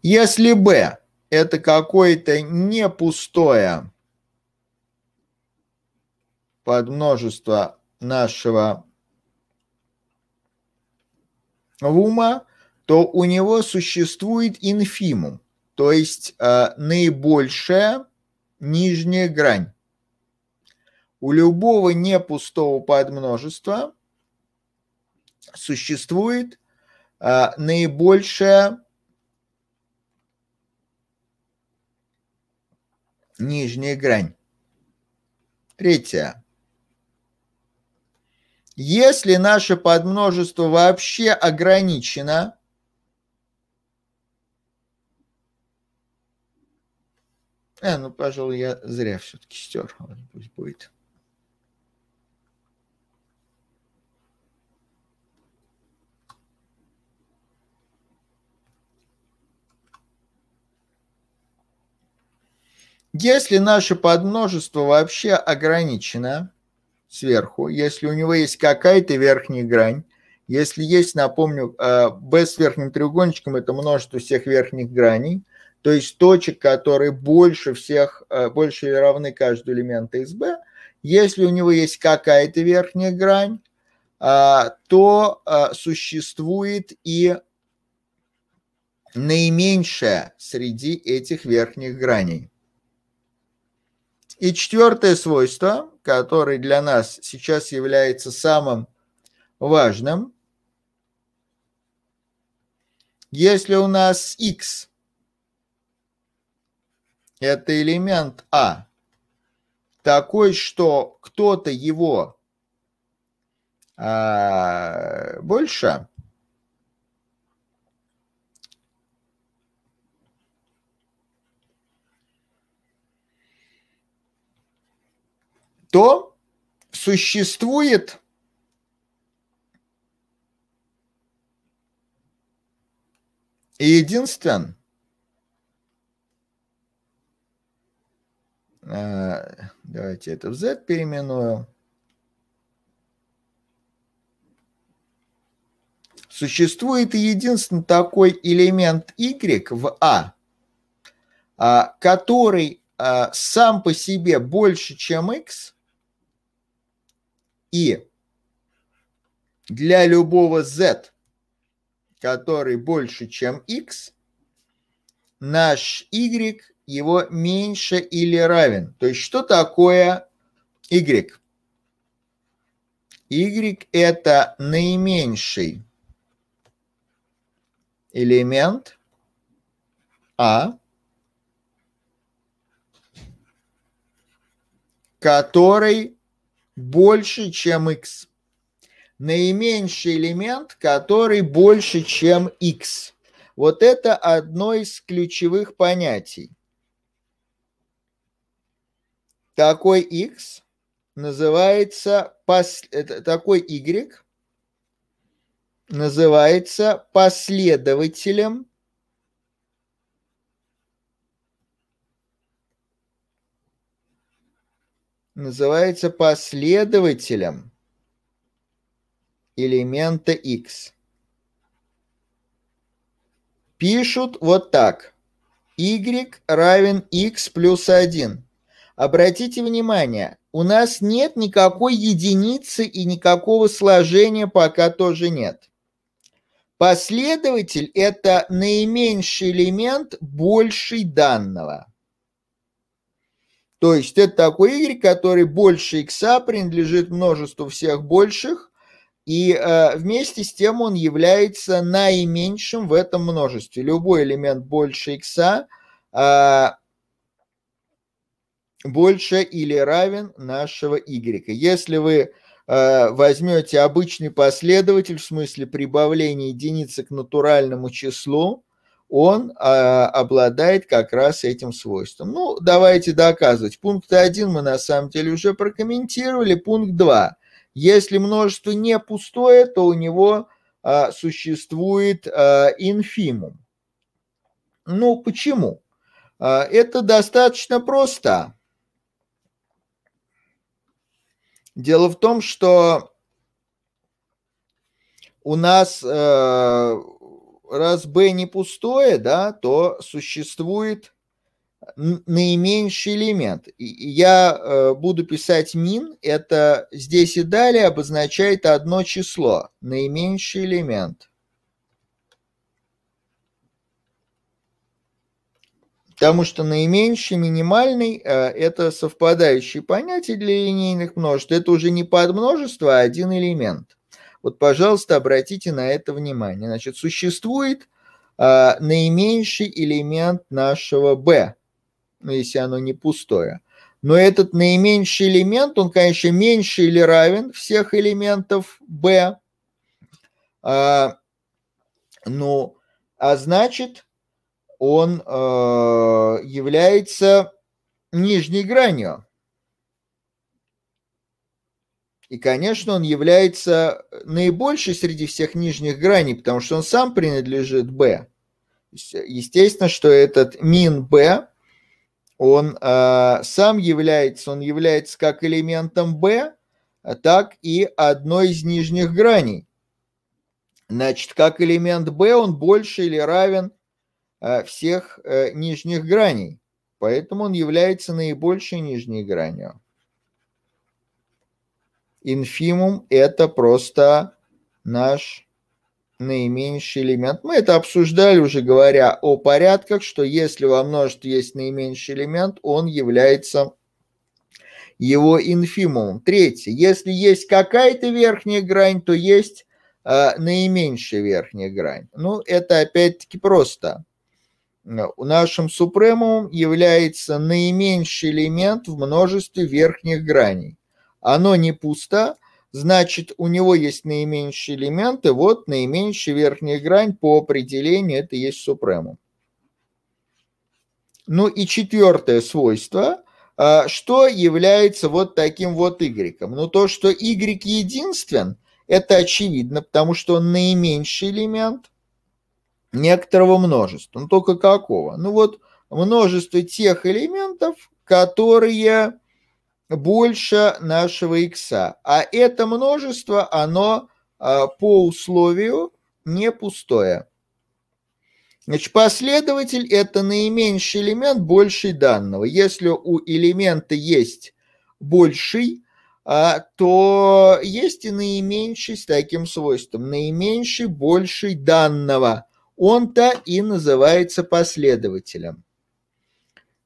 Если Б это какое-то не пустое подмножество нашего ума, то у него существует инфимум, то есть э, наибольшая нижняя грань. У любого не пустого подмножества существует э, наибольшая нижняя грань. Третье. Если наше подмножество вообще ограничено, э, ну, пожалуй, я зря все-таки стер, пусть будет. Если наше подмножество вообще ограничено сверху, если у него есть какая-то верхняя грань, если есть, напомню, э, B с верхним треугольничком – это множество всех верхних граней, то есть точек, которые больше всех, э, больше или равны каждому элементу из B. Если у него есть какая-то верхняя грань, э, то существует и наименьшая среди этих верхних граней. И четвертое свойство, которое для нас сейчас является самым важным, если у нас x это элемент А, такой, что кто-то его а, больше, то существует единствен э, давайте это в Z переименую. Существует единственный такой элемент Y в A, а, который а, сам по себе больше, чем X, и для любого z, который больше, чем x, наш y его меньше или равен. То есть что такое y? y это наименьший элемент А, который больше, чем x. Наименьший элемент, который больше, чем x. Вот это одно из ключевых понятий. Такой x называется пос... такой y называется последователем называется последователем элемента x. Пишут вот так. y равен x плюс 1. Обратите внимание, у нас нет никакой единицы и никакого сложения пока тоже нет. Последователь – это наименьший элемент больший данного – то есть это такой Y, который больше X, принадлежит множеству всех больших, и э, вместе с тем он является наименьшим в этом множестве. Любой элемент больше X э, больше или равен нашего Y. Если вы э, возьмете обычный последователь в смысле прибавления единицы к натуральному числу, он а, обладает как раз этим свойством. Ну, давайте доказывать. Пункт 1 мы на самом деле уже прокомментировали. Пункт 2. Если множество не пустое, то у него а, существует а, инфимум. Ну, почему? А, это достаточно просто. Дело в том, что у нас э, раз b не пустое, да, то существует наименьший элемент. я э, буду писать мин. это здесь и далее обозначает одно число, наименьший элемент. Потому что наименьший, минимальный э, это совпадающие понятия для линейных множеств. Это уже не подмножество, а один элемент – вот, пожалуйста, обратите на это внимание. Значит, существует э, наименьший элемент нашего B, ну, если оно не пустое. Но этот наименьший элемент, он, конечно, меньше или равен всех элементов B. А, ну, а значит, он э, является нижней гранью и, конечно, он является наибольшей среди всех нижних граней, потому что он сам принадлежит B. Естественно, что этот мин B он э, сам является, он является как элементом Б, так и одной из нижних граней. Значит, как элемент B он больше или равен э, всех э, нижних граней, поэтому он является наибольшей нижней гранью. Инфимум – это просто наш наименьший элемент. Мы это обсуждали уже, говоря о порядках, что если во множестве есть наименьший элемент, он является его инфимумом. Третье. Если есть какая-то верхняя грань, то есть э, наименьшая верхняя грань. Ну, это опять-таки просто. У э, нашим супремум является наименьший элемент в множестве верхних граней оно не пусто, значит, у него есть наименьшие элементы, вот наименьшая верхняя грань по определению, это есть супремум. Ну и четвертое свойство, а, что является вот таким вот y. Ну то, что y единствен, это очевидно, потому что он наименьший элемент некоторого множества. Ну только какого? Ну вот множество тех элементов, которые больше нашего x, А это множество, оно а, по условию не пустое. Значит, последователь – это наименьший элемент большей данного. Если у элемента есть больший, а, то есть и наименьший с таким свойством. Наименьший большей данного. Он-то и называется последователем.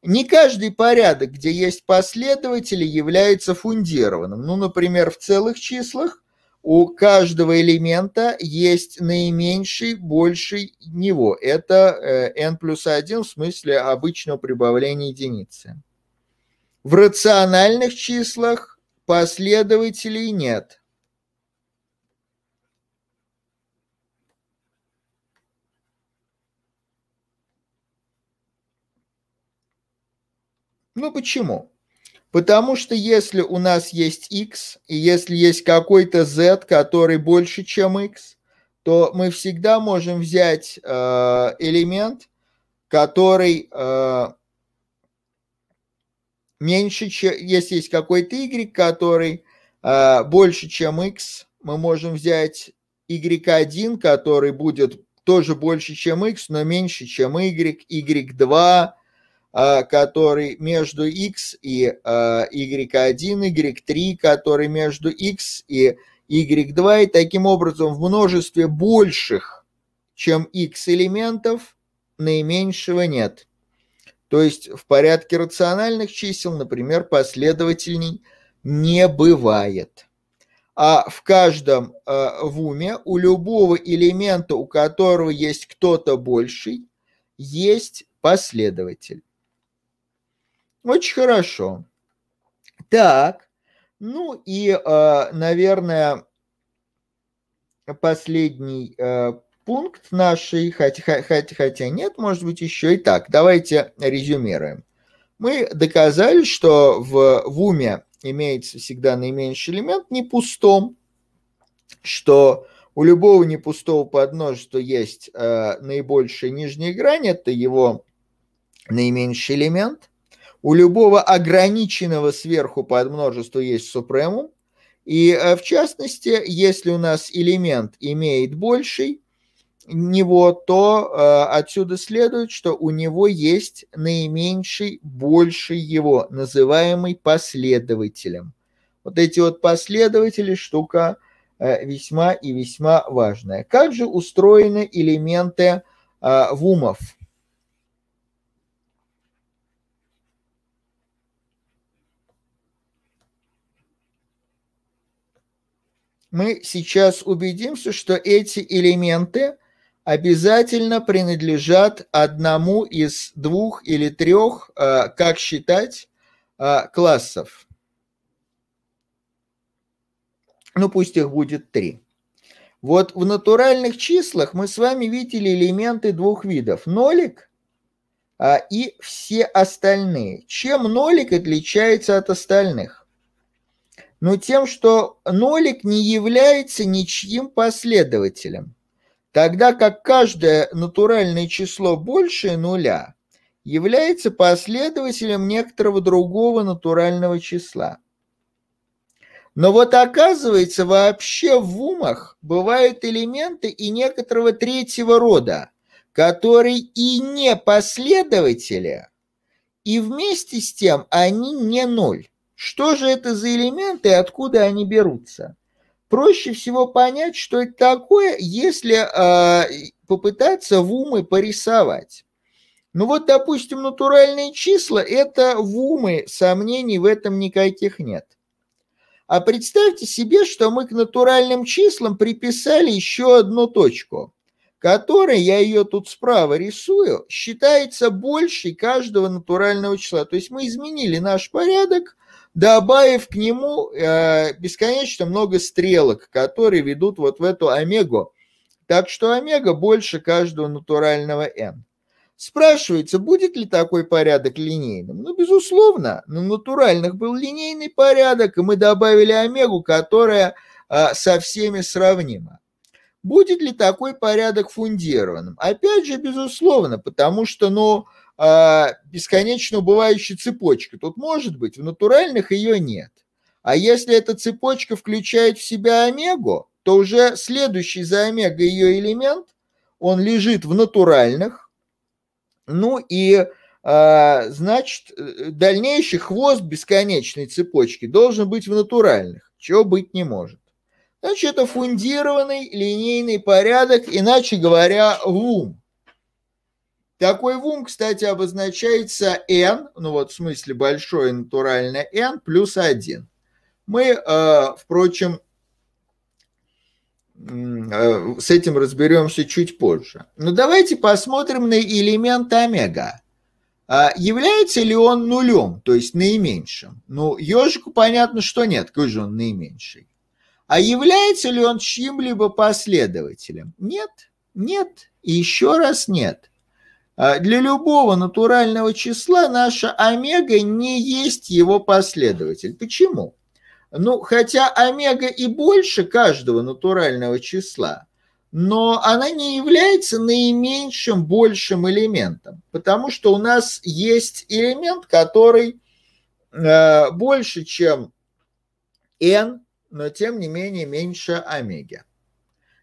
Не каждый порядок, где есть последователи, является фундированным. Ну, например, в целых числах у каждого элемента есть наименьший, больший него. Это э, n плюс 1 в смысле обычного прибавления единицы. В рациональных числах последователей нет. Ну почему? Потому что если у нас есть x, и если есть какой-то z, который больше, чем x, то мы всегда можем взять э, элемент, который э, меньше, чем, если есть какой-то y, который э, больше, чем x, мы можем взять y1, который будет тоже больше, чем x, но меньше, чем y, y2, а, который между x и y1, а, y3, который между x и y2, и таким образом в множестве больших, чем x элементов, наименьшего нет. То есть в порядке рациональных чисел, например, последовательней не бывает. А в каждом э, в уме у любого элемента, у которого есть кто-то больший, есть последователь. Очень хорошо. Так, ну и, э, наверное, последний э, пункт нашей, хотя, хотя, хотя нет, может быть, еще и так. Давайте резюмируем. Мы доказали, что в, в уме имеется всегда наименьший элемент не пустом, что у любого не пустого подножества есть э, наибольшая нижняя грань, это его наименьший элемент – у любого ограниченного сверху под множество есть супремум. И э, в частности, если у нас элемент имеет больший него, то э, отсюда следует, что у него есть наименьший больший его, называемый последователем. Вот эти вот последователи штука э, весьма и весьма важная. Как же устроены элементы э, вумов? мы сейчас убедимся, что эти элементы обязательно принадлежат одному из двух или трех, э, как считать, э, классов. Ну, пусть их будет три. Вот в натуральных числах мы с вами видели элементы двух видов. Нолик э, и все остальные. Чем нолик отличается от остальных? но тем, что нолик не является ничьим последователем, тогда как каждое натуральное число больше нуля является последователем некоторого другого натурального числа. Но вот оказывается, вообще в умах бывают элементы и некоторого третьего рода, которые и не последователи, и вместе с тем они не ноль. Что же это за элементы и откуда они берутся? Проще всего понять, что это такое, если э, попытаться в умы порисовать. Ну вот, допустим, натуральные числа – это в умы, сомнений в этом никаких нет. А представьте себе, что мы к натуральным числам приписали еще одну точку, которая, я ее тут справа рисую, считается большей каждого натурального числа. То есть мы изменили наш порядок – добавив к нему э, бесконечно много стрелок, которые ведут вот в эту омегу. Так что омега больше каждого натурального n. Спрашивается, будет ли такой порядок линейным? Ну, безусловно, на натуральных был линейный порядок, и мы добавили омегу, которая э, со всеми сравнима. Будет ли такой порядок фундированным? Опять же, безусловно, потому что, ну, а, бесконечно убывающей цепочки. Тут может быть, в натуральных ее нет. А если эта цепочка включает в себя омегу, то уже следующий за омега ее элемент, он лежит в натуральных, ну и а, значит, э, дальнейший хвост бесконечной цепочки должен быть в натуральных, чего быть не может. Значит, это фундированный линейный порядок, иначе говоря, ВУМ. Такой вум, кстати, обозначается n, ну вот в смысле большой натуральное n плюс 1. Мы, э, впрочем, э, с этим разберемся чуть позже. Но давайте посмотрим на элемент омега. А является ли он нулем, то есть наименьшим? Ну, ежику понятно, что нет, какой же он наименьший. А является ли он чьим-либо последователем? Нет, нет, еще раз нет – а, для любого натурального числа наша омега не есть его последователь. Почему? Ну, хотя омега и больше каждого натурального числа, но она не является наименьшим большим элементом, потому что у нас есть элемент, который э, больше, чем n, но тем не менее меньше омеги. То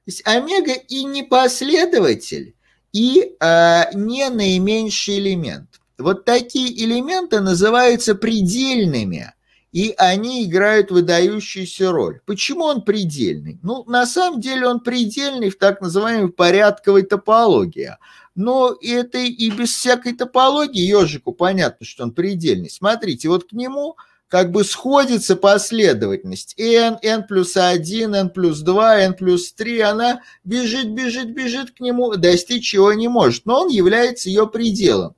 есть омега и не последователь и э, не наименьший элемент. Вот такие элементы называются предельными, и они играют выдающуюся роль. Почему он предельный? Ну, на самом деле он предельный в так называемой порядковой топологии. Но это и без всякой топологии ежику понятно, что он предельный. Смотрите, вот к нему как бы сходится последовательность. n, n плюс 1, n плюс 2, n плюс 3, она бежит, бежит, бежит к нему, достичь чего не может, но он является ее пределом.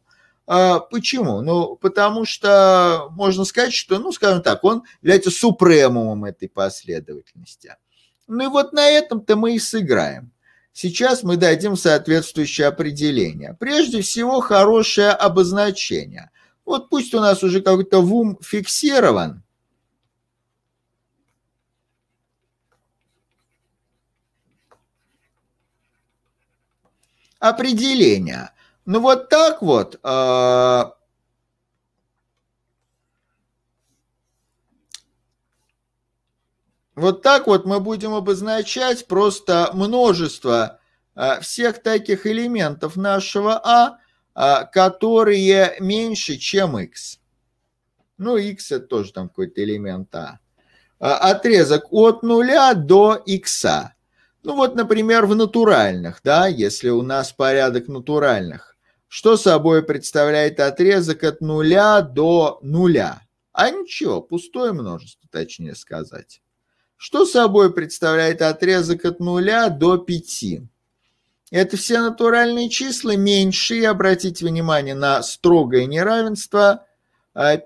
А почему? Ну, потому что можно сказать, что, ну, скажем так, он является супремумом этой последовательности. Ну и вот на этом-то мы и сыграем. Сейчас мы дадим соответствующее определение. Прежде всего, хорошее обозначение – вот пусть у нас уже как-то вум фиксирован. Определение. Ну вот так вот э, Вот так вот мы будем обозначать просто множество а, всех таких элементов нашего А, а, которые меньше, чем x. Ну, x это тоже там какой-то элемент А. а отрезок от нуля до x. Ну вот, например, в натуральных, да, если у нас порядок натуральных. Что собой представляет отрезок от нуля до нуля? А ничего, пустое множество, точнее сказать. Что собой представляет отрезок от нуля до пяти? Это все натуральные числа, меньше. обратите внимание на строгое неравенство 5.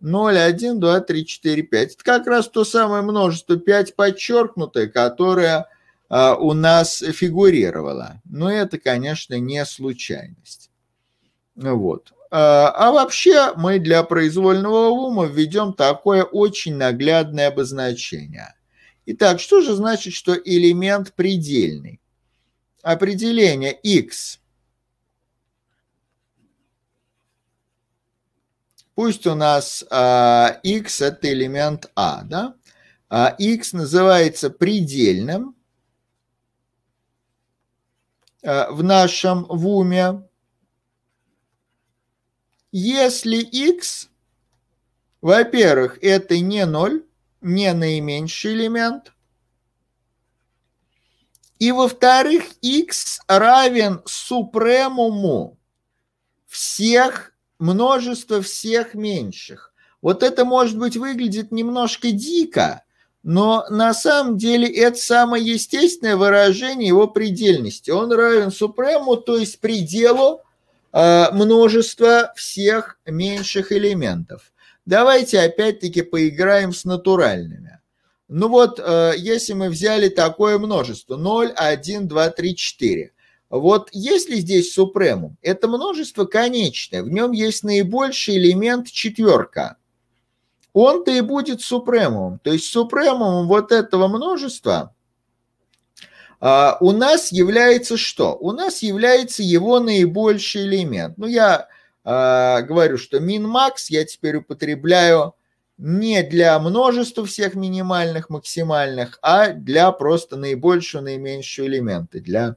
0, 1, 2, 3, 4, 5. Это как раз то самое множество 5 подчеркнутое, которое а, у нас фигурировало. Но это, конечно, не случайность. Вот. А, а вообще мы для произвольного ума введем такое очень наглядное обозначение. Итак, что же значит, что элемент предельный? определение x. Пусть у нас а, x это элемент а, да? А, x называется предельным а, в нашем вуме, если x, во-первых, это не 0, не наименьший элемент – и во-вторых, x равен супремуму всех, множества всех меньших. Вот это, может быть, выглядит немножко дико, но на самом деле это самое естественное выражение его предельности. Он равен супрему, то есть пределу э, множества всех меньших элементов. Давайте опять-таки поиграем с натуральными. Ну вот, э, если мы взяли такое множество, 0, 1, 2, 3, 4. Вот есть ли здесь супремум, это множество конечное, в нем есть наибольший элемент четверка. Он-то и будет супремумом. То есть супремумом вот этого множества а, у нас является что? У нас является его наибольший элемент. Ну, я а, говорю, что мин-макс я теперь употребляю не для множества всех минимальных, максимальных, а для просто наибольшего, наименьшего элемента, для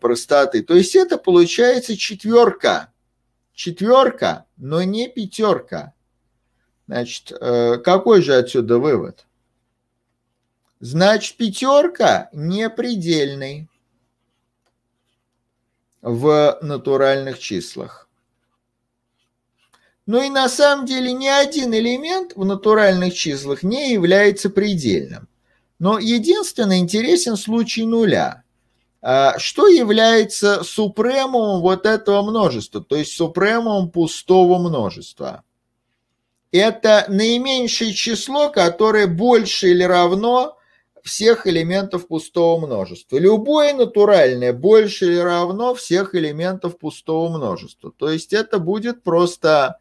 простоты. То есть это получается четверка. Четверка, но не пятерка. Значит, э, какой же отсюда вывод? Значит, пятерка не предельный в натуральных числах. Но и на самом деле ни один элемент в натуральных числах не является предельным. Но единственно интересен случай нуля. А, что является супремумом вот этого множества, то есть супремумом пустого множества? Это наименьшее число, которое больше или равно всех элементов пустого множества. Любое натуральное больше или равно всех элементов пустого множества. То есть это будет просто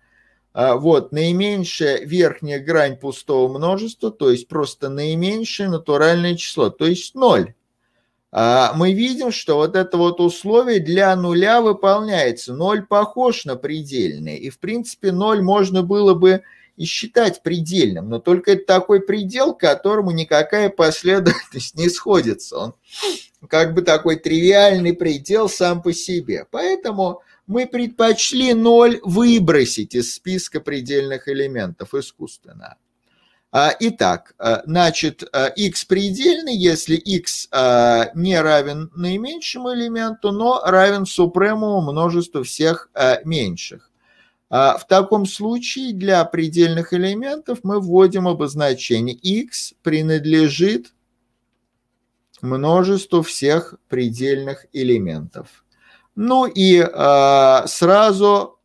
а, вот, наименьшая верхняя грань пустого множества, то есть просто наименьшее натуральное число, то есть 0. А, мы видим, что вот это вот условие для нуля выполняется. 0 похож на предельный, и в принципе 0 можно было бы и считать предельным, но только это такой предел, к которому никакая последовательность не сходится. Он как бы такой тривиальный предел сам по себе. Поэтому мы предпочли ноль выбросить из списка предельных элементов искусственно. А, итак, а, значит, x а, предельный, если x не равен наименьшему элементу, но равен супремуму множеству всех меньших. В таком случае для предельных элементов мы вводим обозначение x принадлежит множеству всех предельных элементов. Ну и э, сразу,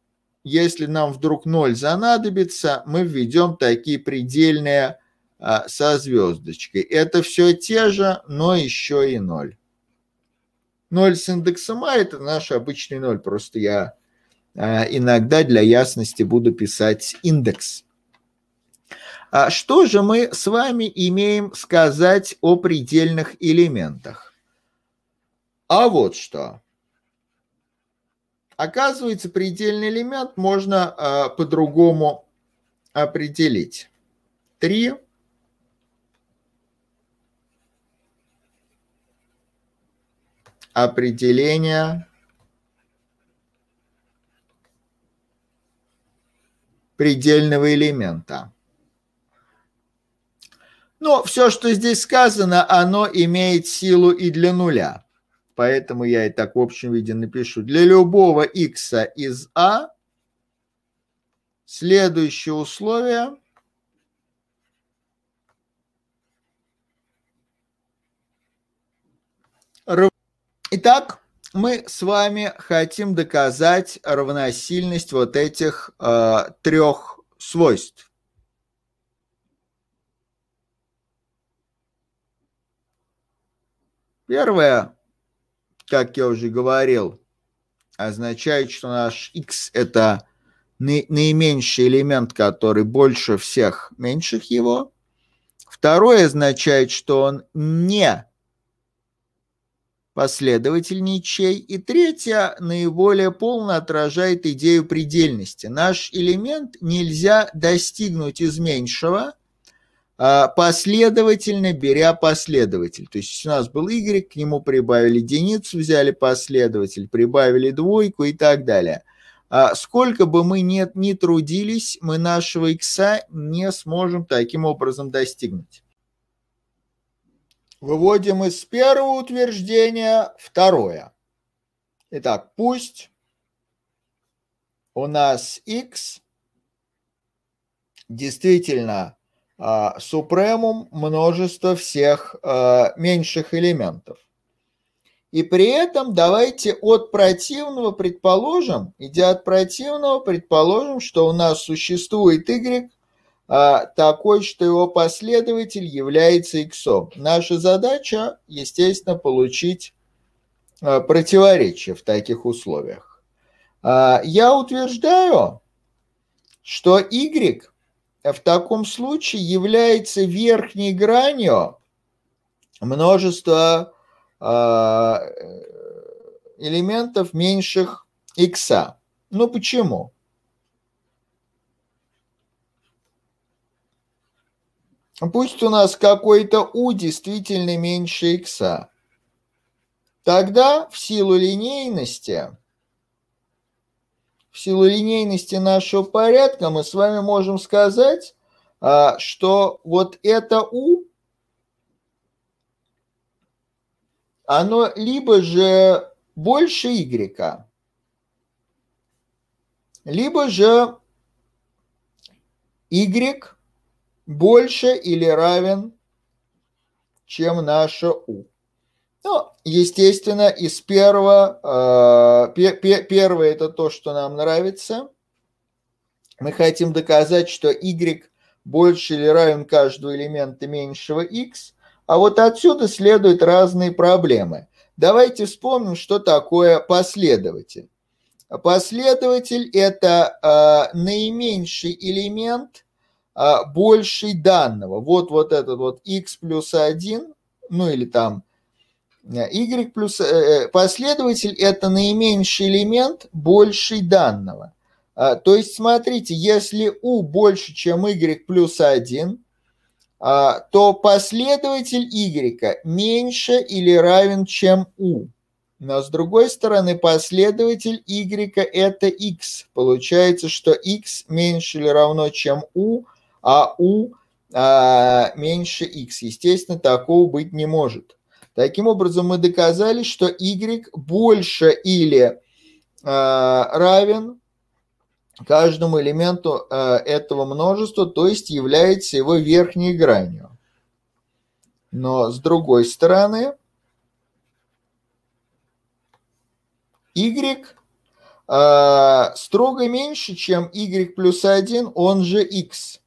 если нам вдруг 0 занадобится, мы введем такие предельные э, со звездочкой. Это все те же, но еще и 0. 0 с индексом А – это наш обычный 0, просто я э, иногда для ясности буду писать индекс. А что же мы с вами имеем сказать о предельных элементах? А вот что. Оказывается, предельный элемент можно э, по-другому определить. 3 определение предельного элемента. Но все, что здесь сказано, оно имеет силу и для нуля поэтому я и так в общем виде напишу. Для любого x из А следующее условие – Итак, мы с вами хотим доказать равносильность вот этих э, трех свойств. Первое как я уже говорил, означает, что наш x – это наименьший элемент, который больше всех меньших его. Второе означает, что он не последователь ничей. И третье наиболее полно отражает идею предельности. Наш элемент нельзя достигнуть из меньшего – а, последовательно беря последователь. То есть у нас был y, к нему прибавили единицу, взяли последователь, прибавили двойку и так далее. А сколько бы мы ни, ни трудились, мы нашего x не сможем таким образом достигнуть. Выводим из первого утверждения второе. Итак, пусть у нас x действительно а, супремум множество всех а, меньших элементов. И при этом давайте от противного предположим, идя от противного, предположим, что у нас существует y а, такой, что его последователь является x. Наша задача, естественно, получить противоречие в таких условиях. Я утверждаю, что y в таком случае является верхней гранью множества а, э, элементов меньших x. Ну почему? Пусть у нас какой-то u действительно меньше x. Тогда в силу линейности в силу линейности нашего порядка мы с вами можем сказать, а, что вот это у, оно либо же больше Y, либо же Y больше или равен, чем наше U. Ну, естественно, из первого, э, пер, первое это то, что нам нравится. Мы хотим доказать, что y больше или равен каждому элементу меньшего x. А вот отсюда следуют разные проблемы. Давайте вспомним, что такое последователь. Последователь – это э, наименьший элемент э, больший данного. Вот, вот этот вот x плюс 1, ну или там Y плюс э, э, последователь – это наименьший элемент больший данного. А, то есть, смотрите, если U больше, чем Y плюс 1, а, то последователь Y меньше или равен, чем U. Но с другой стороны, последователь y это x. Получается, что x меньше или равно, чем u, а u а, меньше x. Естественно, такого быть не может. Таким образом, мы доказали, что y больше или э, равен каждому элементу э, этого множества, то есть является его верхней гранью. Но с другой стороны, y э, строго меньше, чем y плюс 1, он же x.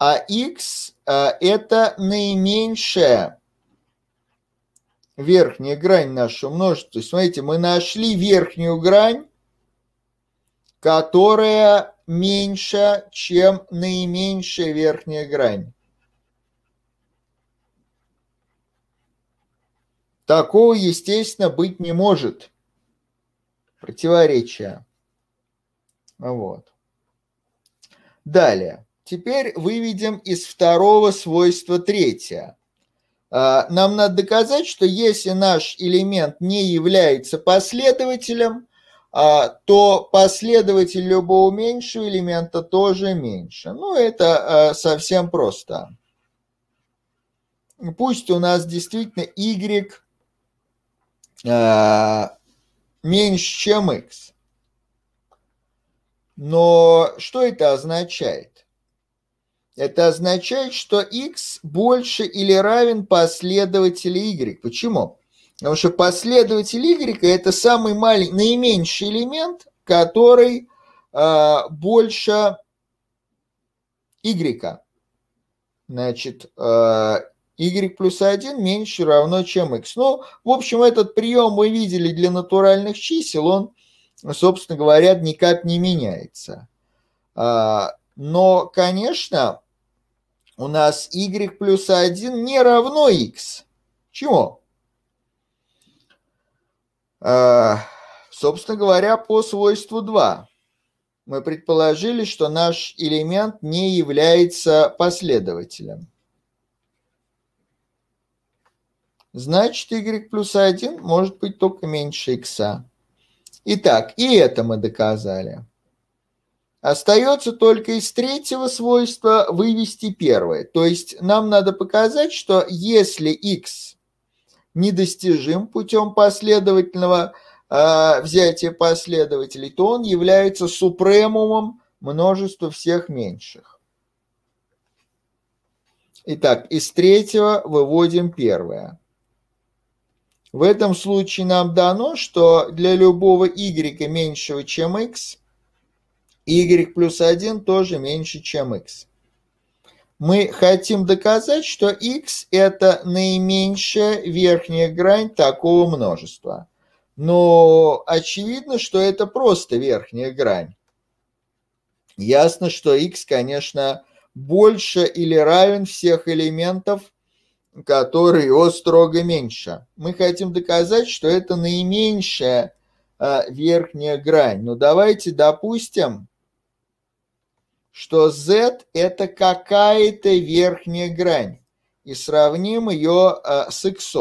А x э, это наименьшее верхняя грань нашего множества. смотрите, мы нашли верхнюю грань, которая меньше, чем наименьшая верхняя грань. Такого, естественно, быть не может. Противоречия. Вот. Далее. Теперь выведем из второго свойства третье. А, нам надо доказать, что если наш элемент не является последователем, а, то последователь любого меньшего элемента тоже меньше. Ну, это а, совсем просто. Пусть у нас действительно y меньше, чем x. Но что это означает? Это означает, что x больше или равен последователю y. Почему? Потому что последователь y это самый маленький, наименьший элемент, который э, больше y. Значит, э, y плюс 1 меньше равно, чем x. Ну, в общем, этот прием мы видели для натуральных чисел, он, собственно говоря, никак не меняется. А, но, конечно, у нас y плюс 1 не равно x. Чему? А, собственно говоря, по свойству 2. Мы предположили, что наш элемент не является последователем. Значит, y плюс 1 может быть только меньше x. Итак, и это мы доказали. Остается только из третьего свойства вывести первое. То есть нам надо показать, что если x недостижим путем последовательного э, взятия последователей, то он является супремумом множества всех меньших. Итак, из третьего выводим первое. В этом случае нам дано, что для любого y меньшего, чем x – y плюс 1 тоже меньше, чем x. Мы хотим доказать, что x – это наименьшая верхняя грань такого множества. Но очевидно, что это просто верхняя грань. Ясно, что x, конечно, больше или равен всех элементов, которые его строго меньше. Мы хотим доказать, что это наименьшая э, верхняя грань. Но ну, давайте допустим, что Z – это какая-то верхняя грань, и сравним ее э, с X.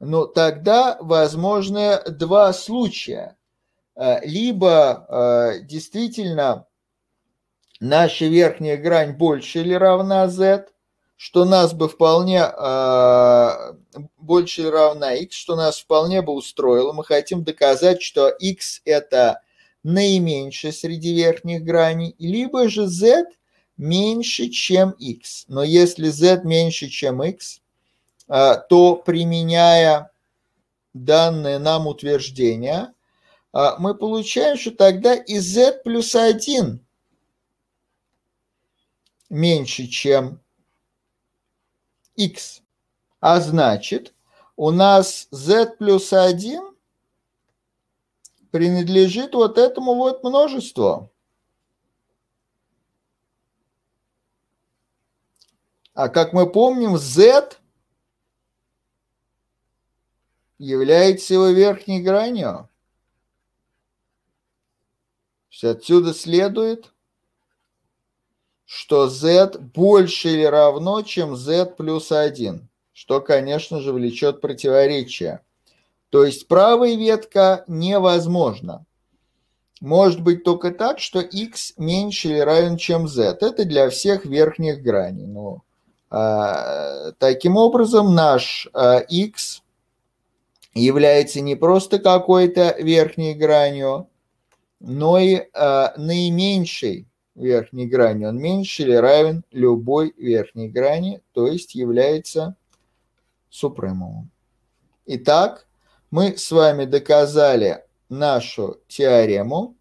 Ну, тогда возможны два случая. Э, либо э, действительно наша верхняя грань больше или равна Z, что нас бы вполне э, больше или равна X, что нас вполне бы устроило. Мы хотим доказать, что X – это наименьше среди верхних граней, либо же z меньше, чем x. Но если z меньше, чем x, а, то применяя данное нам утверждение, а, мы получаем, что тогда и z плюс 1 меньше, чем x. А значит, у нас z плюс 1 принадлежит вот этому вот множеству. А как мы помним, Z является его верхней гранью. все отсюда следует, что Z больше или равно, чем Z плюс 1, что, конечно же, влечет противоречие. То есть правая ветка невозможна. Может быть только так, что x меньше или равен чем z. Это для всех верхних граней. Но ну, а, таким образом, наш а, x является не просто какой-то верхней гранью, но и а, наименьшей верхней гранью. Он меньше или равен любой верхней грани, то есть является супремумом. Итак, мы с вами доказали нашу теорему.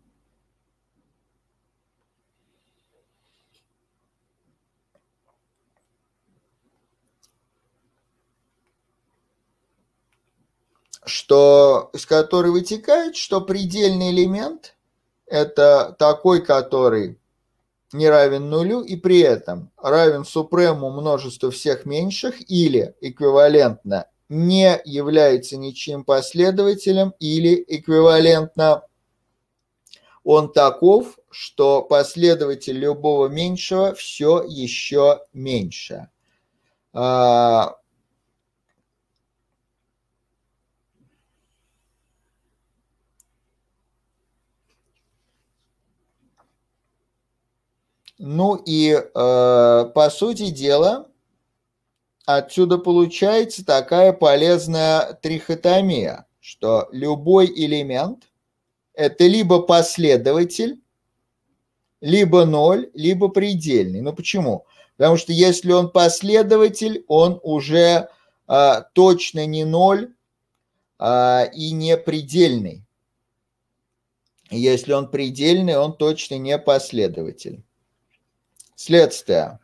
что, из которой вытекает, что предельный элемент – это такой, который не равен нулю и при этом равен супрему множеству всех меньших или эквивалентно не является ничьим последователем или эквивалентно он таков, что последователь любого меньшего все еще меньше. А, ну и э, по сути дела, Отсюда получается такая полезная трихотомия, что любой элемент – это либо последователь, либо ноль, либо предельный. Ну почему? Потому что если он последователь, он уже а, точно не ноль а, и не предельный. Если он предельный, он точно не последователь. Следствие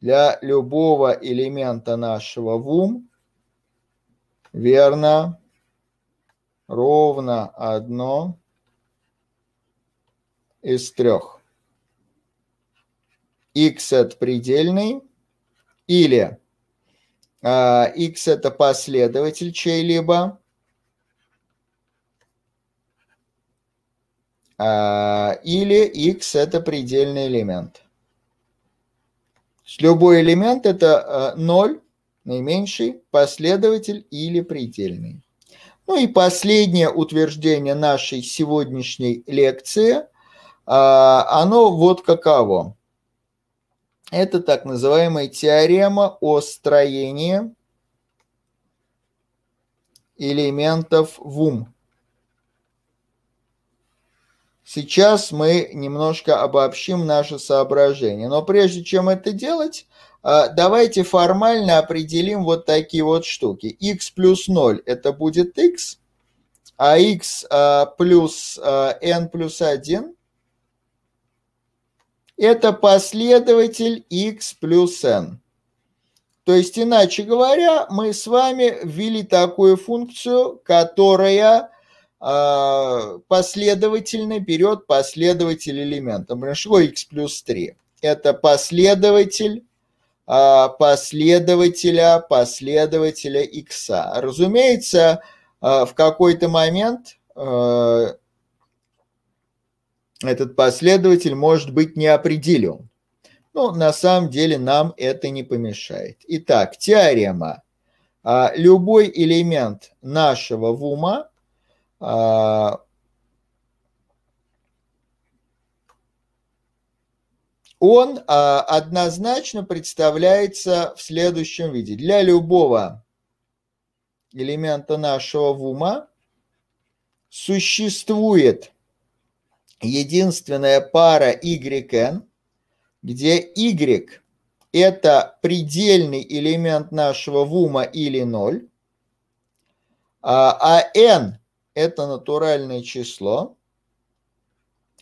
для любого элемента нашего вум верно ровно одно из трех. x это предельный или x а, это последователь чей-либо, а, или x это предельный элемент есть любой элемент – это э, ноль, наименьший, последователь или предельный. Ну и последнее утверждение нашей сегодняшней лекции, а, оно вот каково. Это так называемая теорема о строении элементов в ум. Сейчас мы немножко обобщим наше соображение, Но прежде чем это делать, а, давайте формально определим вот такие вот штуки. x плюс 0 это будет x, а x а, плюс а, n плюс 1 это последователь x плюс n. То есть, иначе говоря, мы с вами ввели такую функцию, которая а, последовательный берет последователь элемента. Большинство x плюс 3. Это последователь а, последователя последователя x. Разумеется, а, в какой-то момент этот последователь может быть не определен. Но ну, на самом деле нам это не помешает. Итак, теорема. Любой элемент нашего вума а, он а, однозначно представляется в следующем виде. Для любого элемента нашего вума существует единственная пара yn, где y – это предельный элемент нашего вума или ноль, а, а n это натуральное число.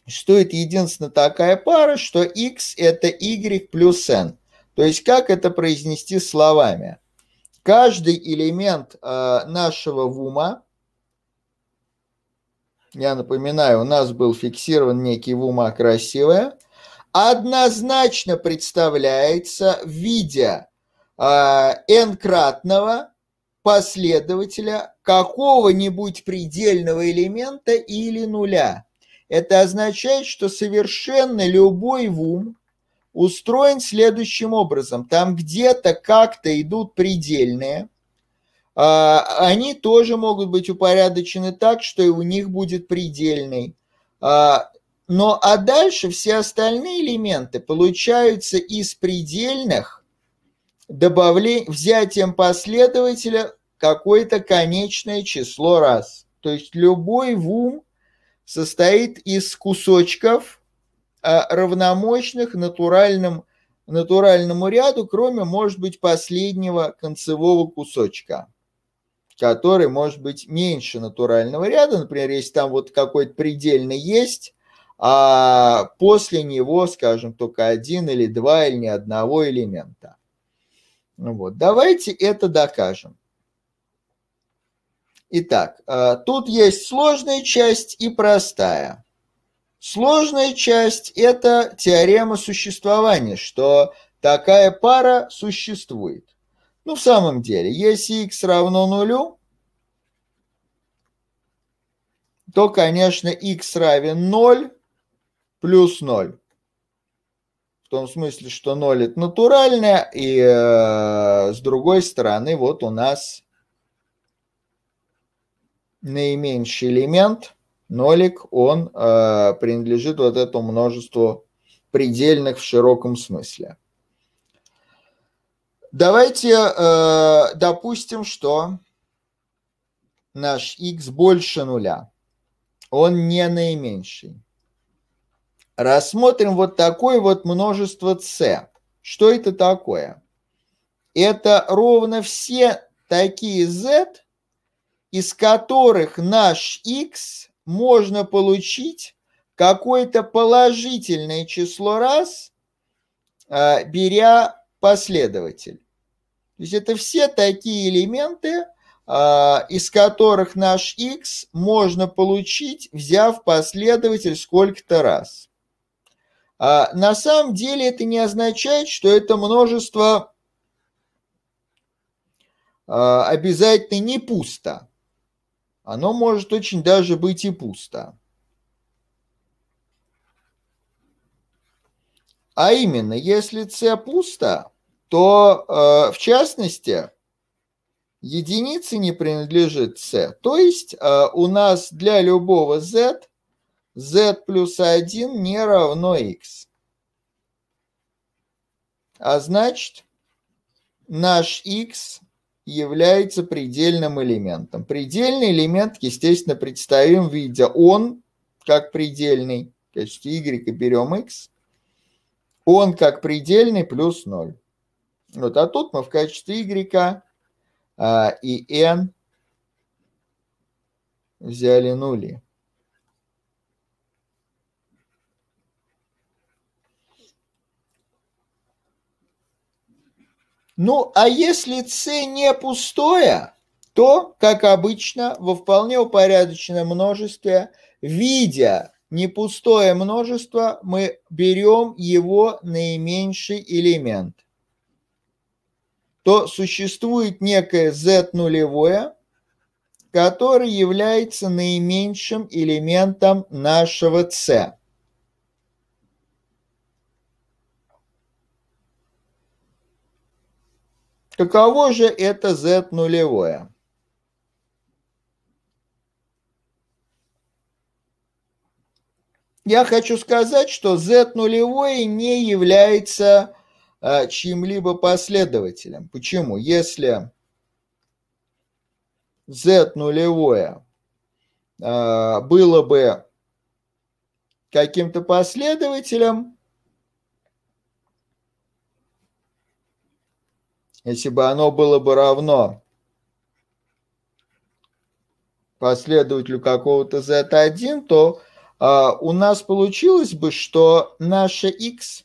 стоит единственно такая пара, что x это y плюс n. То есть как это произнести словами? Каждый элемент э, нашего вума, я напоминаю, у нас был фиксирован некий вума красивая, однозначно представляется в виде э, n-кратного последователя какого-нибудь предельного элемента или нуля. Это означает, что совершенно любой ВУМ устроен следующим образом. Там где-то как-то идут предельные, а, они тоже могут быть упорядочены так, что и у них будет предельный. А, но а дальше все остальные элементы получаются из предельных добавле... взятием последователя какое-то конечное число раз. То есть любой вум состоит из кусочков, а, равномощных натуральным, натуральному ряду, кроме, может быть, последнего концевого кусочка, который может быть меньше натурального ряда. Например, если там вот какой-то предельный есть, а после него, скажем, только один или два или ни одного элемента. Вот. Давайте это докажем. Итак, э, тут есть сложная часть и простая. Сложная часть – это теорема существования, что такая пара существует. Ну, в самом деле, если x равно нулю, то, конечно, x равен 0 плюс 0. В том смысле, что 0 это натуральное, и э, с другой стороны, вот у нас наименьший элемент, нолик, он э, принадлежит вот этому множеству предельных в широком смысле. Давайте э, допустим, что наш x больше нуля. Он не наименьший. Рассмотрим вот такое вот множество c. Что это такое? Это ровно все такие z, из которых наш x можно получить какое-то положительное число раз, а, беря последователь. То есть это все такие элементы, а, из которых наш x можно получить, взяв последователь сколько-то раз. А, на самом деле это не означает, что это множество обязательно не пусто оно может очень даже быть и пусто. А именно, если c пусто, то э, в частности единицы не принадлежит c. То есть э, у нас для любого z z плюс 1 не равно x. А значит, наш x является предельным элементом. Предельный элемент, естественно, представим в виде он как предельный, то есть y и берем x, он как предельный плюс 0. Вот, а тут мы в качестве y а, и n взяли нули. Ну, а если c не пустое, то, как обычно, во вполне упорядоченном множестве, видя не пустое множество, мы берем его наименьший элемент. То существует некое z нулевое, которое является наименьшим элементом нашего c. Каково же это Z нулевое? Я хочу сказать, что Z нулевое не является а, чьим-либо последователем. Почему? Если Z нулевое а, было бы каким-то последователем, если бы оно было бы равно последователю какого-то z1, то а, у нас получилось бы, что наше x...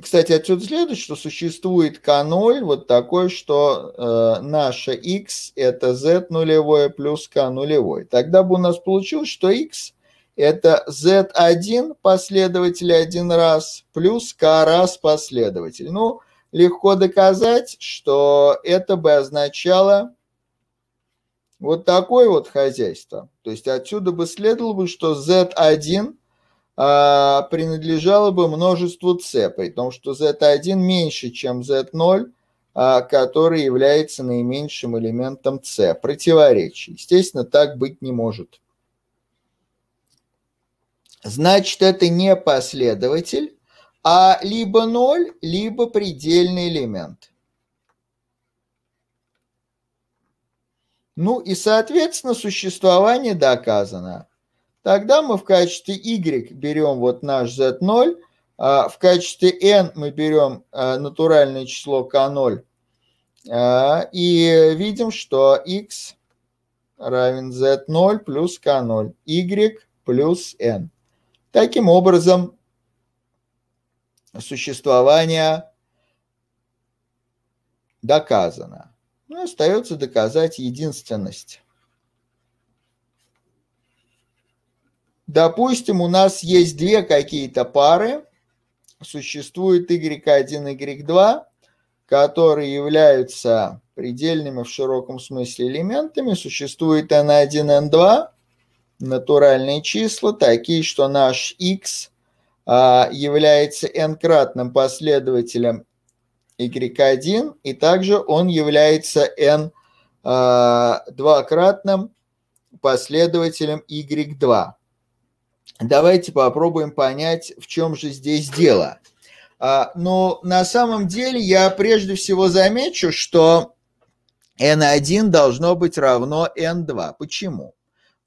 Кстати, отсюда следует, что существует k0 вот такой, что э, наше x это z нулевое плюс k нулевой. Тогда бы у нас получилось, что x это Z1 последователь один раз плюс K раз последователь. Ну, легко доказать, что это бы означало вот такое вот хозяйство. То есть отсюда бы следовало бы, что Z1 а, принадлежало бы множеству C, при том, что Z1 меньше, чем Z0, а, который является наименьшим элементом C. Противоречие. Естественно, так быть не может значит это не последователь, а либо ноль, либо предельный элемент. Ну и, соответственно, существование доказано. Тогда мы в качестве y берем вот наш z0, а в качестве n мы берем а, натуральное число k0 а, и видим, что x равен z0 плюс k0, y плюс n. Таким образом, существование доказано. Но ну, остается доказать единственность. Допустим, у нас есть две какие-то пары. Существует y1, и y2, которые являются предельными в широком смысле элементами. Существует n1, n2, натуральные числа, такие, что наш x а, является n-кратным последователем y1, и также он является n а, двукратным последователем y2. Давайте попробуем понять, в чем же здесь дело. А, Но ну, на самом деле я прежде всего замечу, что n1 должно быть равно n2. Почему?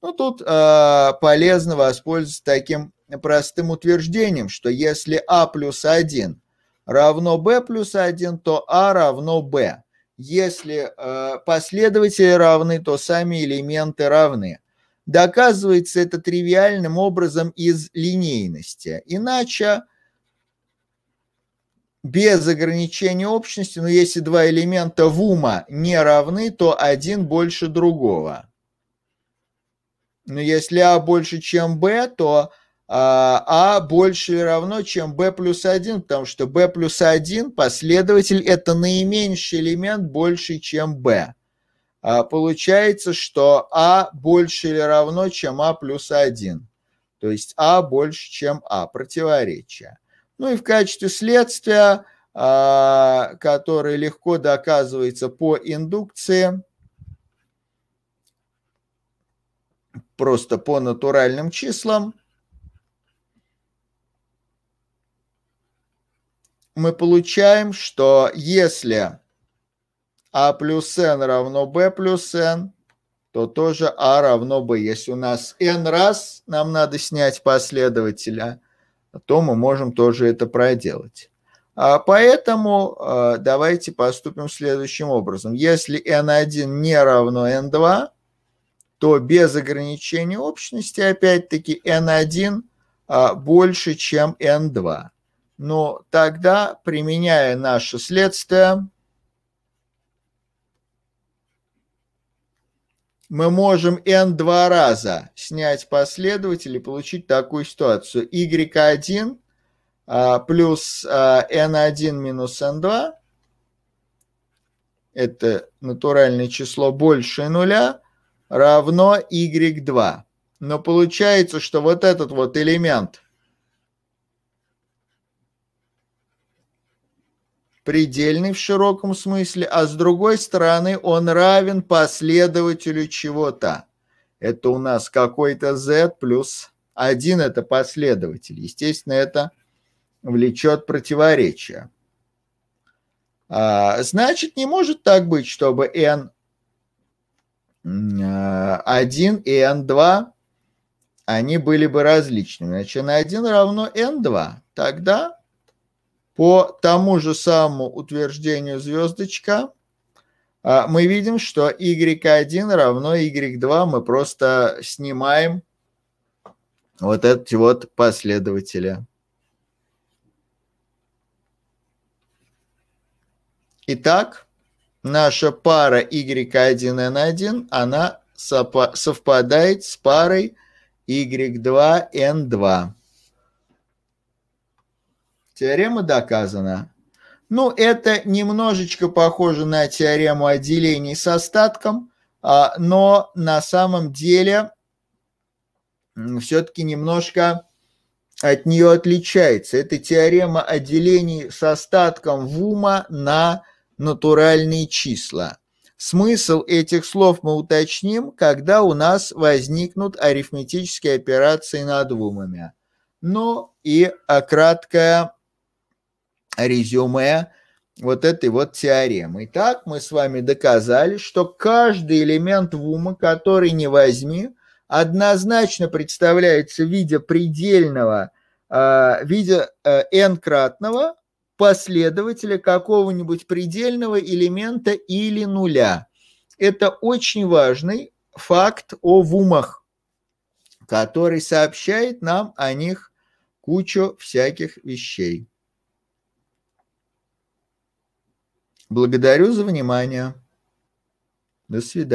Ну, тут э, полезно воспользоваться таким простым утверждением, что если А плюс 1 равно B плюс 1, то А равно B. Если э, последователи равны, то сами элементы равны. Доказывается это тривиальным образом из линейности. Иначе без ограничения общности, но если два элемента в ума не равны, то один больше другого. Но ну, если А больше, чем Б, то а, а больше или равно, чем b плюс 1, потому что b плюс 1 последователь это наименьший элемент больше, чем b. А, получается, что а больше или равно, чем а плюс 1. То есть а больше, чем а. Противоречие. Ну и в качестве следствия, а, которое легко доказывается по индукции, просто по натуральным числам мы получаем, что если а плюс n равно b плюс n, то тоже а равно b. Если у нас n раз нам надо снять последователя, то мы можем тоже это проделать. А поэтому э, давайте поступим следующим образом. Если n1 не равно n2, то без ограничения общности, опять-таки, N1 а, больше, чем N2. Но тогда, применяя наше следствие, мы можем n два раза снять последователь и получить такую ситуацию. y1 а, плюс n1 а, минус n2, это натуральное число больше нуля, равно y2. Но получается, что вот этот вот элемент предельный в широком смысле, а с другой стороны он равен последователю чего-то. Это у нас какой-то z плюс 1 – это последователь. Естественно, это влечет противоречие. А, значит, не может так быть, чтобы n 1 а, и n2, они были бы различными. Значит, n1 равно n2. Тогда по тому же самому утверждению звездочка а, мы видим, что y1 равно y2. Мы просто снимаем вот эти вот последователи. Итак, наша пара Y1N1, она совпадает с парой Y2N2. Теорема доказана. Ну, это немножечко похоже на теорему о делении с остатком, а, но на самом деле все-таки немножко от нее отличается. Это теорема о делении с остатком Вума на натуральные числа. Смысл этих слов мы уточним, когда у нас возникнут арифметические операции над двумами. Ну и а краткое резюме вот этой вот теоремы. Итак, мы с вами доказали, что каждый элемент вума, который не возьми, однозначно представляется в виде предельного, а, в виде э, n-кратного последователя какого-нибудь предельного элемента или нуля. Это очень важный факт о вумах, который сообщает нам о них кучу всяких вещей. Благодарю за внимание. До свидания.